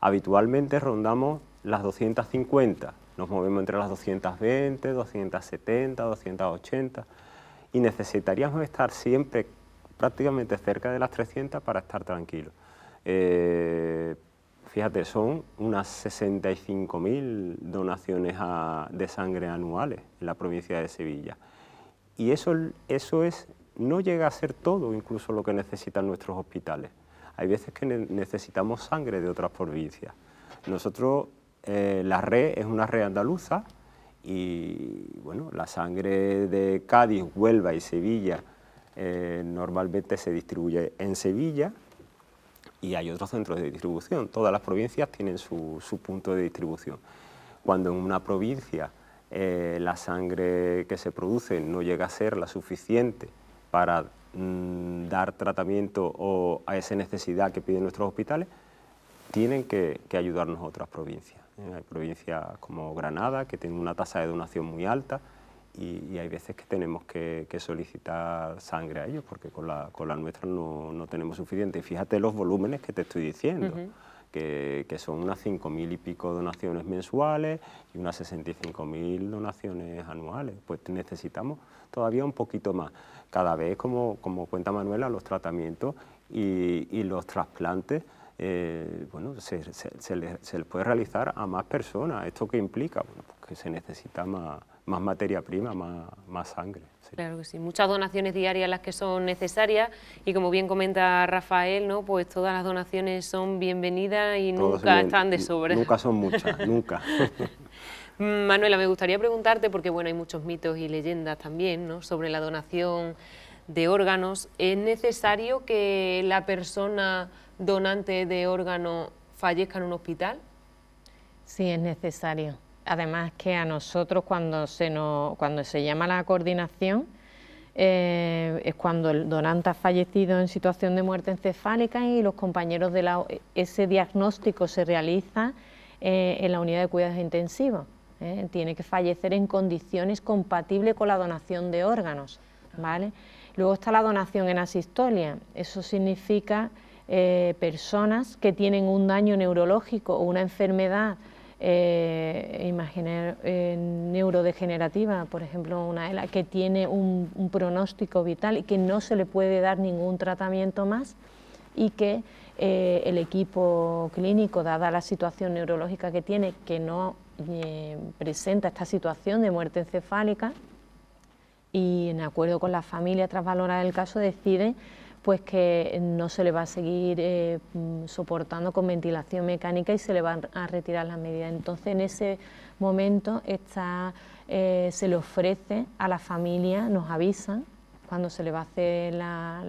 Habitualmente rondamos las 250, nos movemos entre las 220, 270, 280 y necesitaríamos estar siempre prácticamente cerca de las 300 para estar tranquilos. Eh, fíjate, son unas 65.000 donaciones de sangre anuales en la provincia de Sevilla. Y eso, eso es, no llega a ser todo incluso lo que necesitan nuestros hospitales. Hay veces que necesitamos sangre de otras provincias. Nosotros eh, la red es una red andaluza y bueno, la sangre de Cádiz, Huelva y Sevilla eh, normalmente se distribuye en Sevilla y hay otros centros de distribución. Todas las provincias tienen su, punto de distribución. Cuando en una provincia eh, la sangre que se produce no llega a ser la suficiente para mm, dar tratamiento o a esa necesidad que piden nuestros hospitales, tienen que, que ayudarnos otras provincias hay provincias como Granada, que tiene una tasa de donación muy alta, y, hay veces que tenemos que, solicitar sangre a ellos, porque con la, nuestra no, tenemos suficiente. Y fíjate los volúmenes que te estoy diciendo. Que, son unas 5.000 y pico donaciones mensuales y unas 65.000 donaciones anuales. Pues necesitamos todavía un poquito más. Cada vez, como, cuenta Manuela, los tratamientos y, y los trasplantes eh, bueno, se, se, le, se, le, puede realizar a más personas. ¿Esto qué implica? Bueno, pues que se necesita más, materia prima, más, más sangre. Claro que sí, muchas donaciones diarias las que son necesarias y como bien comenta Rafael, ¿no? pues todas las donaciones son bienvenidas y nunca están de sobre. Nunca son muchas, nunca. Manuela, me gustaría preguntarte, porque bueno, hay muchos mitos y leyendas también ¿no? sobre la donación de órganos, ¿es necesario que la persona donante de órgano fallezca en un hospital? Sí, es necesario. Además que a nosotros cuando se, cuando se llama la coordinación eh, es cuando el donante ha fallecido en situación de muerte encefálica y los compañeros de la... Ese diagnóstico se realiza eh, en la unidad de cuidados intensivos. ¿eh? tiene que fallecer en condiciones compatibles con la donación de órganos. ¿vale? Luego está la donación en asistolia, eso significa eh, personas que tienen un daño neurológico o una enfermedad eh, eh, neurodegenerativa, por ejemplo, una ELA, que tiene un, pronóstico vital y que no se le puede dar ningún tratamiento más y que el equipo clínico, dada la situación neurológica que tiene, que no presenta esta situación de muerte encefálica, y en acuerdo con la familia tras valorar el caso deciden pues que no se le va a seguir eh, mm, soportando con ventilación mecánica y se le van a retirar las medidas. Entonces, en ese momento eh, se le ofrece a la familia, nos avisan cuando se le va a hacer la,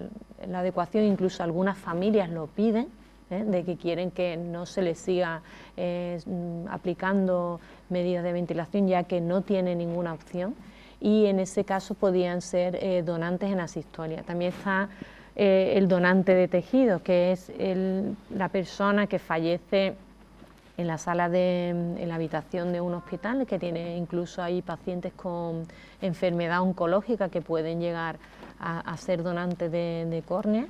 adecuación, incluso algunas familias lo piden, ¿eh? de que quieren que no se le siga mm, aplicando medidas de ventilación ya que no tiene ninguna opción y en ese caso podían ser eh, donantes en asistoria. También está eh, el donante de tejido, que es la persona que fallece en la sala de en la habitación de un hospital que tiene incluso ahí pacientes con enfermedad oncológica que pueden llegar a, ser donantes de, córnea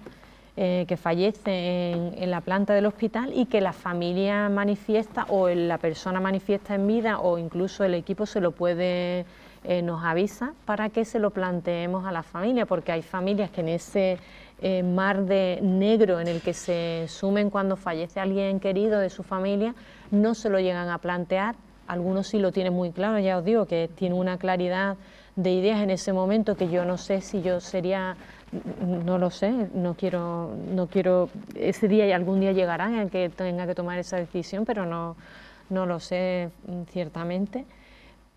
eh, que fallece en, la planta del hospital y que la familia manifiesta o la persona manifiesta en vida o incluso el equipo se lo puede eh, nos avisa para que se lo planteemos a la familia, porque hay familias que en ese eh, mar de negro en el que se sumen cuando fallece alguien querido de su familia, no se lo llegan a plantear. Algunos sí lo tienen muy claro, ya os digo que tiene una claridad de ideas en ese momento que yo no sé si yo sería, mm, no lo sé, no quiero, no quiero, ese día y algún día llegará en el que tenga que tomar esa decisión, pero no, no lo sé mm, ciertamente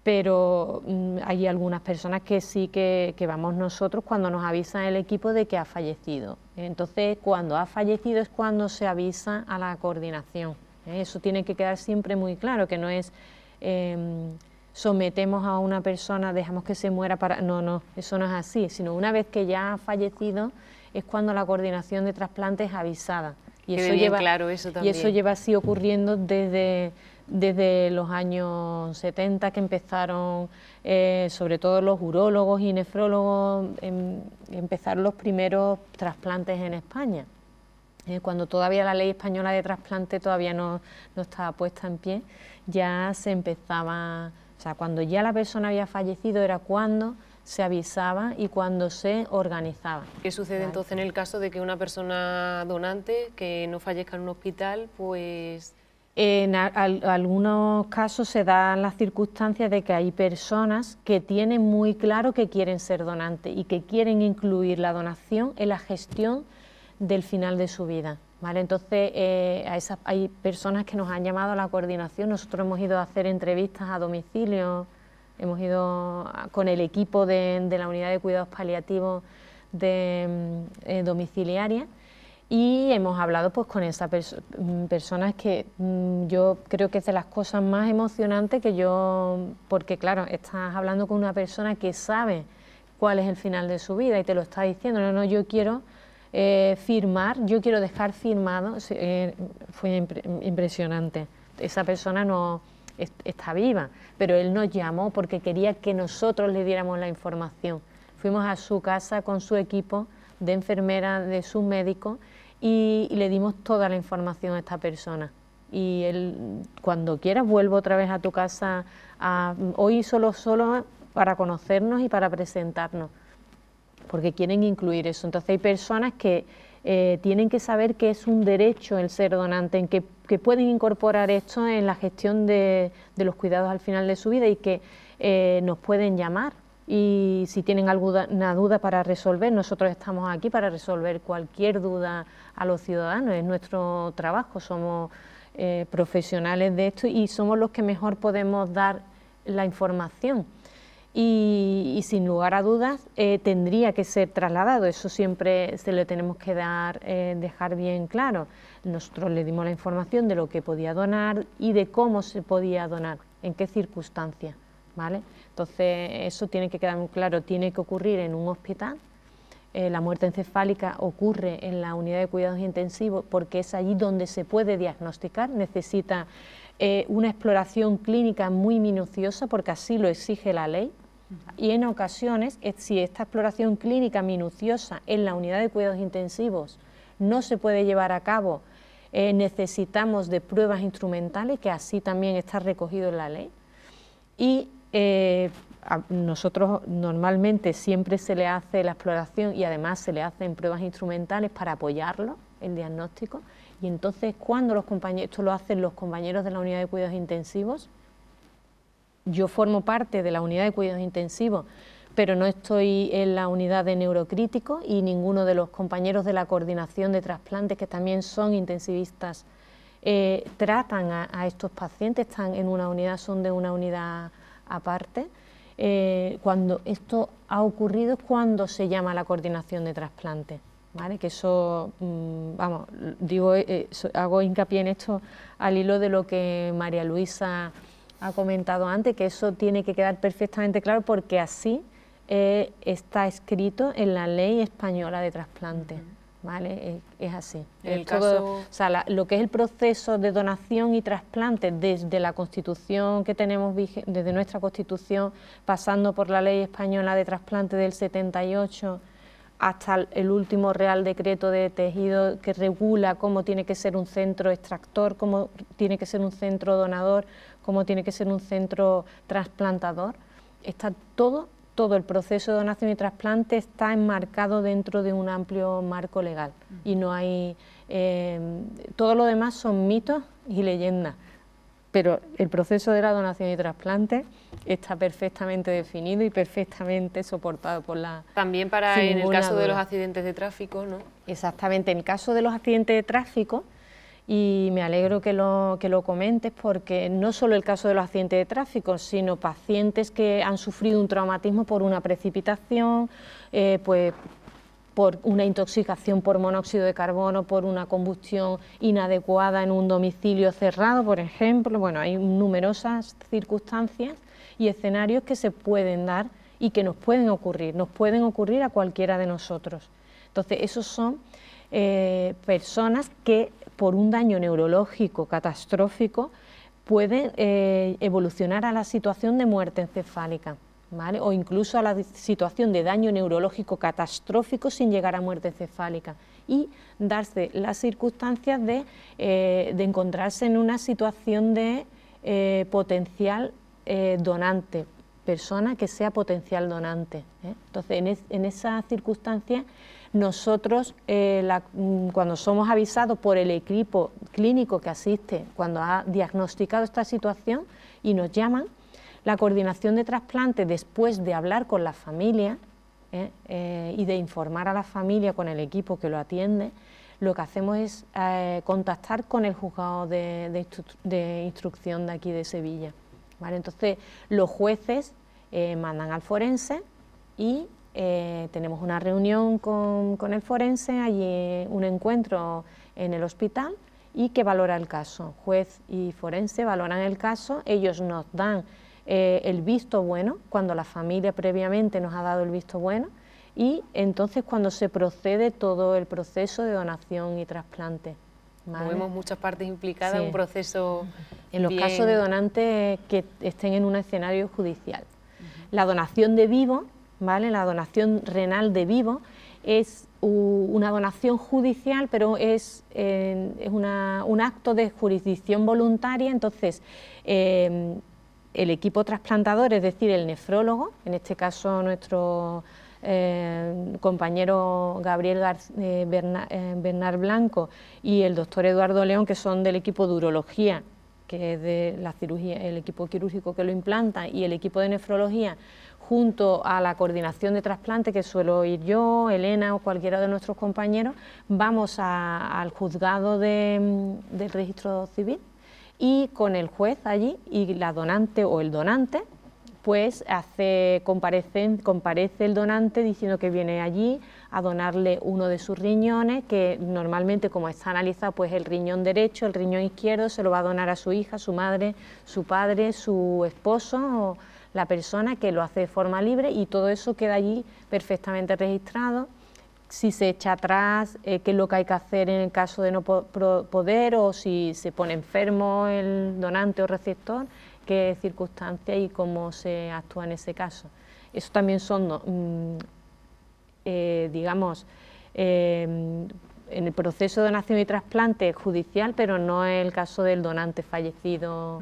pero mm, hay algunas personas que sí que, vamos nosotros cuando nos avisa el equipo de que ha fallecido. Entonces, cuando ha fallecido es cuando se avisa a la coordinación. ¿eh? Eso tiene que quedar siempre muy claro, que no es em, sometemos a una persona, dejamos que se muera para... No, no, eso no es así, sino una vez que ya ha fallecido es cuando la coordinación de trasplantes es avisada. Y eso, lleva, claro y eso lleva así ocurriendo desde desde los años 70 que empezaron, eh, sobre todo los urólogos y nefrólogos, em, empezaron los primeros trasplantes en España, eh, cuando todavía la ley española de trasplante todavía no estaba puesta en pie, ya se empezaba, o sea, cuando ya la persona había fallecido era cuando se avisaba y cuando se organizaba. ¿Qué sucede entonces en el caso de que una persona donante que no fallezca en un hospital, pues en algunos casos se dan las circunstancias de que hay personas que tienen muy claro que quieren ser donantes y que quieren incluir la donación en la gestión del final de su vida. ¿vale? Entonces, eh, a esas, hay personas que nos han llamado a la coordinación. Nosotros hemos ido a hacer entrevistas a domicilio, hemos ido con el equipo de, la unidad de cuidados paliativos de, mm, eh, domiciliaria y hemos hablado pues con esas persona mm, personas que mm, yo creo que es de las cosas más emocionantes que yo, porque claro, estás hablando con una persona que sabe cuál es el final de su vida y te lo está diciendo, no, no, yo quiero eh, firmar, yo quiero dejar firmado, eh, fue impresionante, esa persona no está viva, pero él nos llamó porque quería que nosotros le diéramos la información. Fuimos a su casa con su equipo de enfermera, de sus médicos y, le dimos toda la información a esta persona y él cuando quieras vuelvo otra vez a tu casa hoy solo solo para conocernos y para presentarnos porque quieren incluir eso entonces hay personas que eh, tienen que saber que es un derecho el ser donante en que, pueden incorporar esto en la gestión de, los cuidados al final de su vida y que eh, nos pueden llamar y si tienen alguna duda para resolver, nosotros estamos aquí para resolver cualquier duda a los ciudadanos, es nuestro trabajo, somos eh, profesionales de esto y somos los que mejor podemos dar la información. Y, sin lugar a dudas eh, tendría que ser trasladado, eso siempre se lo tenemos que dar, eh, dejar bien claro. Nosotros le dimos la información de lo que podía donar y de cómo se podía donar, en qué circunstancias. Entonces eso tiene que quedar muy claro, tiene que ocurrir en un hospital, eh, la muerte encefálica ocurre en la unidad de cuidados intensivos porque es allí donde se puede diagnosticar, necesita eh, una exploración clínica muy minuciosa porque así lo exige la ley, y en ocasiones, si esta exploración clínica minuciosa en la unidad de cuidados intensivos no se puede llevar a cabo, eh, necesitamos de pruebas instrumentales, que así también está recogido en la ley, y eh, nosotros normalmente siempre se le hace la exploración y además se le hacen pruebas instrumentales para apoyarlo, el diagnóstico, y entonces cuando los compañeros, esto lo hacen los compañeros de la unidad de cuidados intensivos, yo formo parte de la unidad de cuidados intensivos, pero no estoy en la unidad de neurocrítico y ninguno de los compañeros de la coordinación de trasplantes, que también son intensivistas, eh, tratan a, estos pacientes, están en una unidad, son de una unidad aparte. Eh, cuando esto ha ocurrido es cuando se llama la coordinación de trasplante, ¿Vale? que eso, mm, vamos, digo, eh, hago hincapié en esto al hilo de lo que María Luisa ha comentado antes, que eso tiene que quedar perfectamente claro porque así eh, está escrito en la ley española de trasplante. ¿vale? Es, así. lo que es el proceso de donación y trasplante desde la Constitución que tenemos desde nuestra Constitución, pasando por la Ley Española de Trasplante del 78 hasta el último Real Decreto de Tejido que regula cómo tiene que ser un centro extractor, cómo tiene que ser un centro donador, cómo tiene que ser un centro trasplantador, está todo todo el proceso de donación y trasplante está enmarcado dentro de un amplio marco legal y no hay... Eh, todo lo demás son mitos y leyendas, pero el proceso de la donación y trasplante está perfectamente definido y perfectamente soportado por la... También para en el caso de los accidentes de tráfico, ¿no? Exactamente, en el caso de los accidentes de tráfico y me alegro que lo, que lo comentes porque no solo el caso de los accidentes de tráfico, sino pacientes que han sufrido un traumatismo por una precipitación, eh, pues por una intoxicación por monóxido de carbono, por una combustión inadecuada en un domicilio cerrado, por ejemplo. Bueno, hay numerosas circunstancias y escenarios que se pueden dar y que nos pueden ocurrir, nos pueden ocurrir a cualquiera de nosotros. Entonces, esos son eh, personas que por un daño neurológico catastrófico puede eh, evolucionar a la situación de muerte encefálica. ¿Vale? o incluso a la situación de daño neurológico catastrófico sin llegar a muerte encefálica, y darse las circunstancias eh, de, encontrarse en una situación de eh, potencial donante, persona que sea potencial donante. Entonces, en, en esas circunstancias nosotros, eh, mm, cuando somos avisados por el equipo clínico que asiste, cuando ha diagnosticado esta situación y nos llaman, la coordinación de trasplante, después de hablar con la familia ¿eh? Eh, y de informar a la familia con el equipo que lo atiende, lo que hacemos es contactar con el juzgado de, instrucción de aquí de Sevilla. Entonces, los jueces mandan al forense y eh, tenemos una reunión con, el forense, allí un encuentro en el hospital y que valora el caso. Juez y forense valoran el caso, ellos nos dan eh, el visto bueno, cuando la familia previamente nos ha dado el visto bueno, y entonces cuando se procede todo el proceso de donación y trasplante. vemos muchas partes implicadas, en un proceso... En los casos de donantes que estén en un escenario judicial. La donación de vivo ¿vale? La donación renal de vivo es una donación judicial, pero es, es un acto de jurisdicción voluntaria, entonces em, el equipo trasplantador, es decir, el nefrólogo, en este caso nuestro em, compañero Gabriel eh, eh, Bernard, Blanco y el doctor Eduardo León, que son del equipo de urología, que es de la el equipo quirúrgico que lo implanta, y el equipo de nefrología, junto a la coordinación de trasplante, que suelo ir yo, Elena o cualquiera de nuestros compañeros, vamos al juzgado de, mm, del registro civil y con el juez allí y la donante o el donante, pues hace, comparece, comparece el donante diciendo que viene allí a donarle uno de sus riñones, que normalmente como está analizado, pues el riñón derecho, el riñón izquierdo, se lo va a donar a su hija, su madre, su padre, su esposo la persona que lo hace de forma libre y todo eso queda allí perfectamente registrado. Si se echa atrás, eh, qué es lo que hay que hacer en el caso de no poder o si se pone enfermo el donante o receptor, qué circunstancia y cómo se actúa en ese caso. Eso también son, mm, eh, digamos, em, en el proceso de donación y trasplante judicial, pero no en el caso del donante fallecido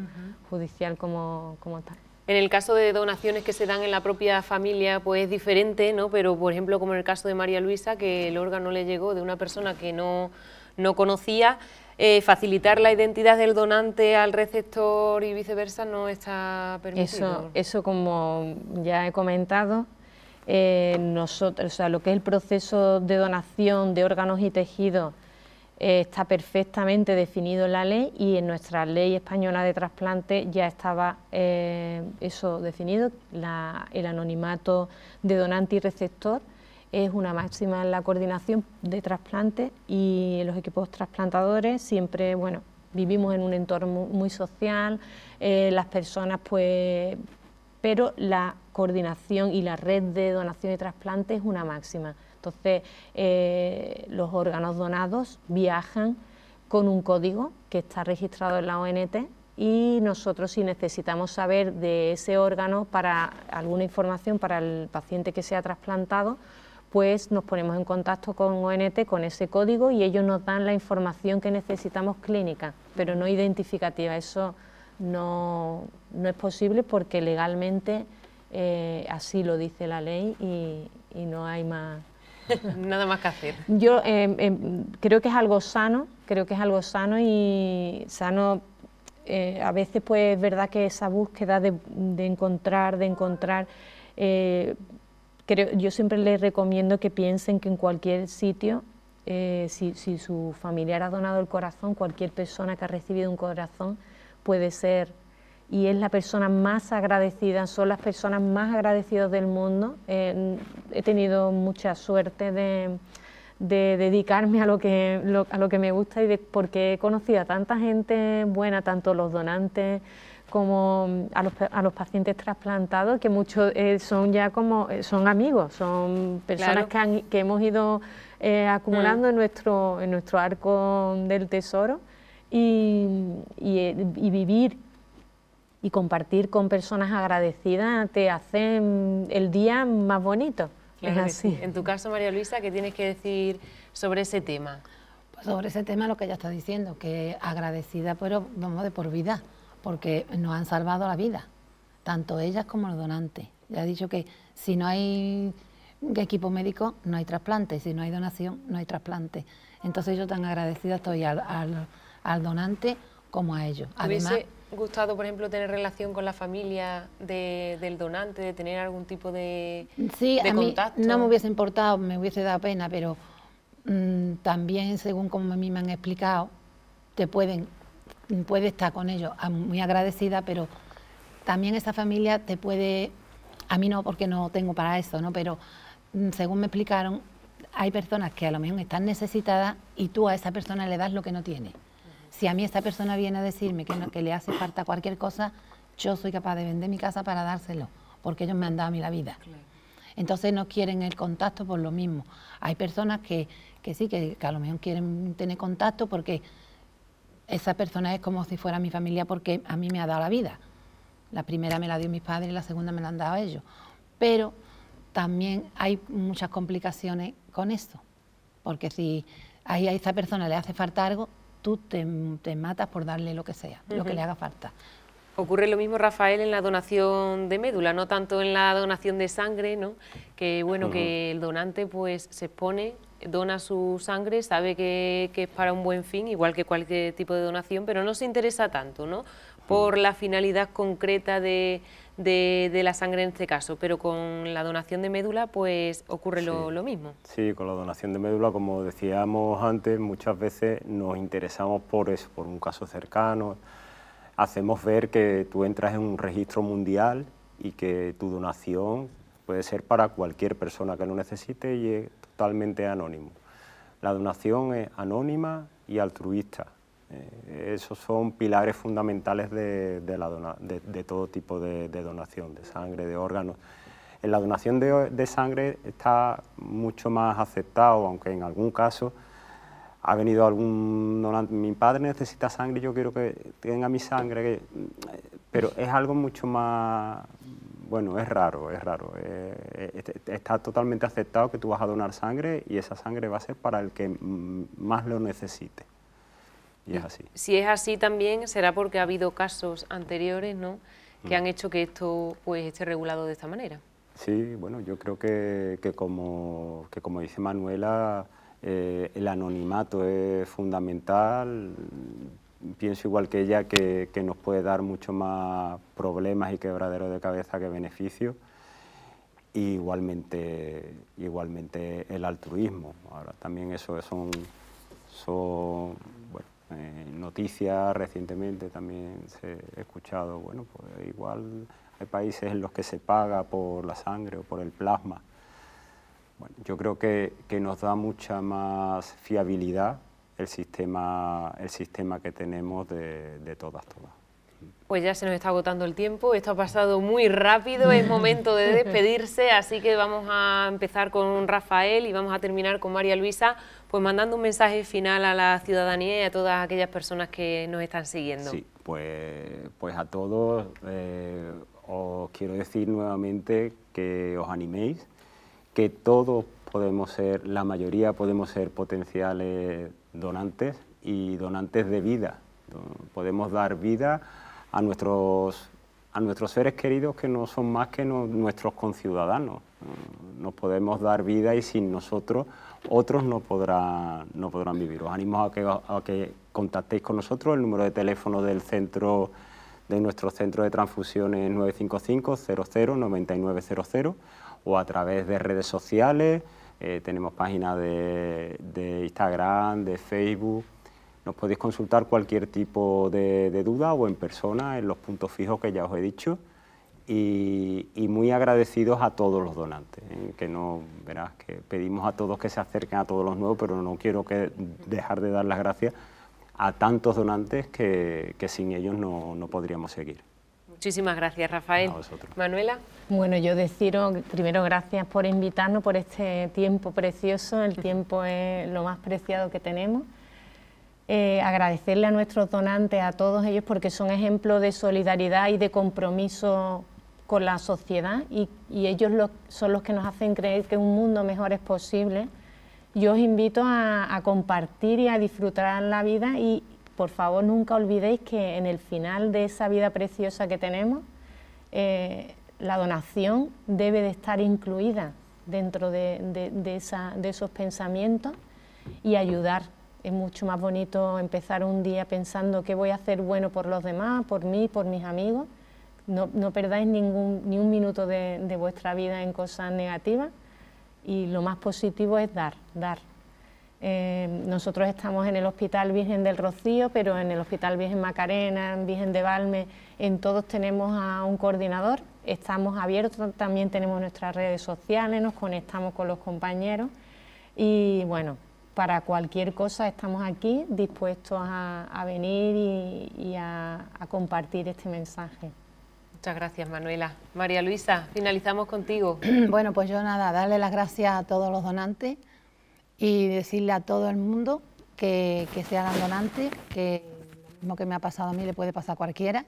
judicial como, como tal. En el caso de donaciones que se dan en la propia familia, pues es diferente, ¿no? Pero, por ejemplo, como en el caso de María Luisa, que el órgano le llegó de una persona que no, no conocía, eh, facilitar la identidad del donante al receptor y viceversa no está permitido. Eso, eso como ya he comentado, eh, nosotros, o sea, lo que es el proceso de donación de órganos y tejidos está perfectamente definido la ley y en nuestra ley española de trasplante ya estaba eh, eso definido, el anonimato de donante y receptor es una máxima en la coordinación de trasplantes y los equipos trasplantadores siempre, bueno, vivimos en un entorno muy, social, eh, las personas pues, pero la coordinación y la red de donación y trasplante es una máxima. Entonces, eh, los órganos donados viajan con un código que está registrado en la ONT y nosotros si necesitamos saber de ese órgano para alguna información para el paciente que se ha trasplantado, pues nos ponemos en contacto con ONT con ese código y ellos nos dan la información que necesitamos clínica, pero no identificativa. Eso no, es posible porque legalmente eh, así lo dice la ley y no hay más Nada más que hacer. Yo eh, eh, creo que es algo sano, creo que es algo sano y sano. Eh, a veces, pues es verdad que esa búsqueda de, encontrar, de encontrar. creo, yo siempre les recomiendo que piensen que en cualquier sitio si, si, su familiar ha donado el corazón, cualquier persona que ha recibido un corazón puede ser y es la persona más agradecida, son las personas más agradecidas del mundo. Eh, he tenido mucha suerte de, dedicarme a lo, que, a lo que me gusta y de, porque he conocido a tanta gente buena, tanto los donantes como mm, a los, pacientes trasplantados, que muchos eh, son ya como, eh, son amigos, son personas que, han, que, hemos ido acumulando mm. en, nuestro, en nuestro arco del tesoro. y, y, vivir y compartir con personas agradecidas te hace el día más bonito. es así. En tu caso, María Luisa, ¿qué tienes que decir sobre ese tema? Pues sobre ese tema lo que ella está diciendo, que agradecida, pero vamos de por vida, porque nos han salvado la vida, tanto ellas como los donantes. Ya ha dicho que si no hay equipo médico, no hay trasplante, si no hay donación, no hay trasplante. Entonces yo tan agradecida estoy al, al donante como a ellos. Además, gustado, por ejemplo, tener relación con la familia del donante, de tener algún tipo de, sí, a Mí no me hubiese importado, me hubiese dado pena, pero mm, también, según como a mí me han explicado, te pueden, puede estar con ellos, ah, muy agradecida, pero también esa familia te puede, a mí no, porque no tengo para eso, ¿no? Pero mm, según me explicaron, hay personas que a lo mejor están necesitadas y tú a esa persona le das lo que no tiene si a mí esta persona viene a decirme que, que le hace falta cualquier cosa, yo soy capaz de vender mi casa para dárselo, porque ellos me han dado a mí la vida. Entonces no quieren el contacto por lo mismo. Hay personas que, sí, que, a lo mejor quieren tener contacto porque esa persona es como si fuera mi familia porque a mí me ha dado la vida. La primera me la dio mis padres y la segunda me la han dado ellos. Pero también hay muchas complicaciones con esto... porque si a esa persona le hace falta algo, tú te, matas por darle lo que sea, lo que le haga falta. Ocurre lo mismo, Rafael, en la donación de médula, no tanto en la donación de sangre, ¿no? Que bueno, que el donante pues se expone, dona su sangre, sabe que, es para un buen fin, igual que cualquier tipo de donación, pero no se interesa tanto, ¿no? Por la finalidad concreta de, de, la sangre en este caso, pero con la donación de médula pues ocurre lo, lo, mismo. Sí, con la donación de médula, como decíamos antes, muchas veces nos interesamos por eso, por un caso cercano, hacemos ver que tú entras en un registro mundial y que tu donación puede ser para cualquier persona que lo necesite y es totalmente anónimo. La donación es anónima y altruista. Eh, esos son pilares fundamentales de, todo tipo de, donación, de sangre, de órganos. En la donación de, sangre está mucho más aceptado, aunque en algún caso ha venido algún donante, mi padre necesita sangre, yo quiero que tenga mi sangre, pero es algo mucho más, bueno, es raro, es raro. Eh, este, este, está totalmente aceptado que tú vas a donar sangre y esa sangre va a ser para el que mm, más lo necesite. Si es así también será porque ha habido casos anteriores, ¿no?, que mm. han hecho que esto pues esté regulado de esta manera. Sí, bueno, yo creo que, como, como dice Manuela, eh, el anonimato es fundamental. Pienso igual que ella que, nos puede dar mucho más problemas y quebraderos de cabeza que beneficios. igualmente, igualmente el altruismo. Ahora también eso son eh, noticias recientemente también se he escuchado, bueno, pues igual hay países en los que se paga por la sangre o por el plasma. Bueno, yo creo que, nos da mucha más fiabilidad el sistema, el sistema que tenemos de, de todas, todas. Pues ya se nos está agotando el tiempo, esto ha pasado muy rápido, es momento de despedirse, así que vamos a empezar con Rafael y vamos a terminar con María Luisa pues mandando un mensaje final a la ciudadanía y a todas aquellas personas que nos están siguiendo. Sí, pues, pues a todos eh, os quiero decir nuevamente que os animéis, que todos podemos ser, la mayoría podemos ser potenciales donantes y donantes de vida. Podemos dar vida a nuestros, a nuestros seres queridos que no son más que nuestros conciudadanos. Nos podemos dar vida y sin nosotros otros no podrán, vivir. Os animo a que, contactéis con nosotros, el número de teléfono del centro de nuestro centro de transfusiones 955 00 o a través de redes sociales, eh, tenemos páginas de, Instagram, de Facebook, nos podéis consultar cualquier tipo de duda o en persona en los puntos fijos que ya os he dicho y, muy agradecidos a todos los donantes, ¿eh? que no, verás, que pedimos a todos que se acerquen a todos los nuevos, pero no quiero dejar de dar las gracias a tantos donantes que, sin ellos no, podríamos seguir. Muchísimas gracias, Rafael. A Manuela. Bueno, yo deciros primero gracias por invitarnos, por este tiempo precioso, el tiempo es lo más preciado que tenemos. Eh, agradecerle a nuestros donantes, a todos ellos, porque son ejemplos de solidaridad y de compromiso con la sociedad y, ellos son los que nos hacen creer que un mundo mejor es posible. Yo os invito a, compartir y a disfrutar la vida y por favor nunca olvidéis que en el final de esa vida preciosa que tenemos, eh, la donación debe de estar incluida dentro de, de esos pensamientos y ayudar. Es mucho más bonito empezar un día pensando qué voy a hacer bueno por los demás, por mí, por mis amigos, no, perdáis ni un minuto de, vuestra vida en cosas negativas y lo más positivo es dar, dar. Eh, nosotros estamos en el Hospital Virgen del Rocío, pero en el Hospital Virgen Macarena, en Virgen de Valme, en todos tenemos a un coordinador, estamos abiertos, también tenemos nuestras redes sociales, nos conectamos con los compañeros y bueno, para cualquier cosa estamos aquí dispuestos a, venir y, a compartir este mensaje. Muchas gracias, Manuela. María Luisa, finalizamos contigo. Bueno, pues yo nada, darle las gracias a todos los donantes y decirle a todo el mundo que, que se hagan donantes, que lo mismo que me ha pasado a mí le puede pasar a cualquiera,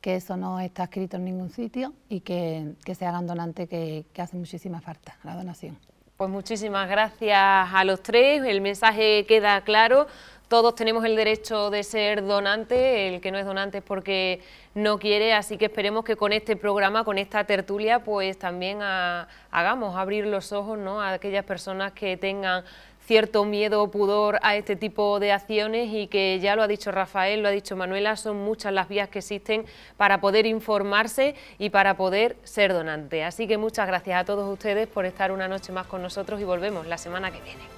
que eso no está escrito en ningún sitio y que, que se hagan donantes, que, que hace muchísima falta la donación. Pues muchísimas gracias a los tres, el mensaje queda claro todos tenemos el derecho de ser donante, el que no es donante es porque no quiere, así que esperemos que con este programa, con esta tertulia, pues también hagamos abrir los ojos a aquellas personas que tengan cierto miedo o pudor a este tipo de acciones y que ya lo ha dicho Rafael, lo ha dicho Manuela, son muchas las vías que existen para poder informarse y para poder ser donante. Así que muchas gracias a todos ustedes por estar una noche más con nosotros y volvemos la semana que viene.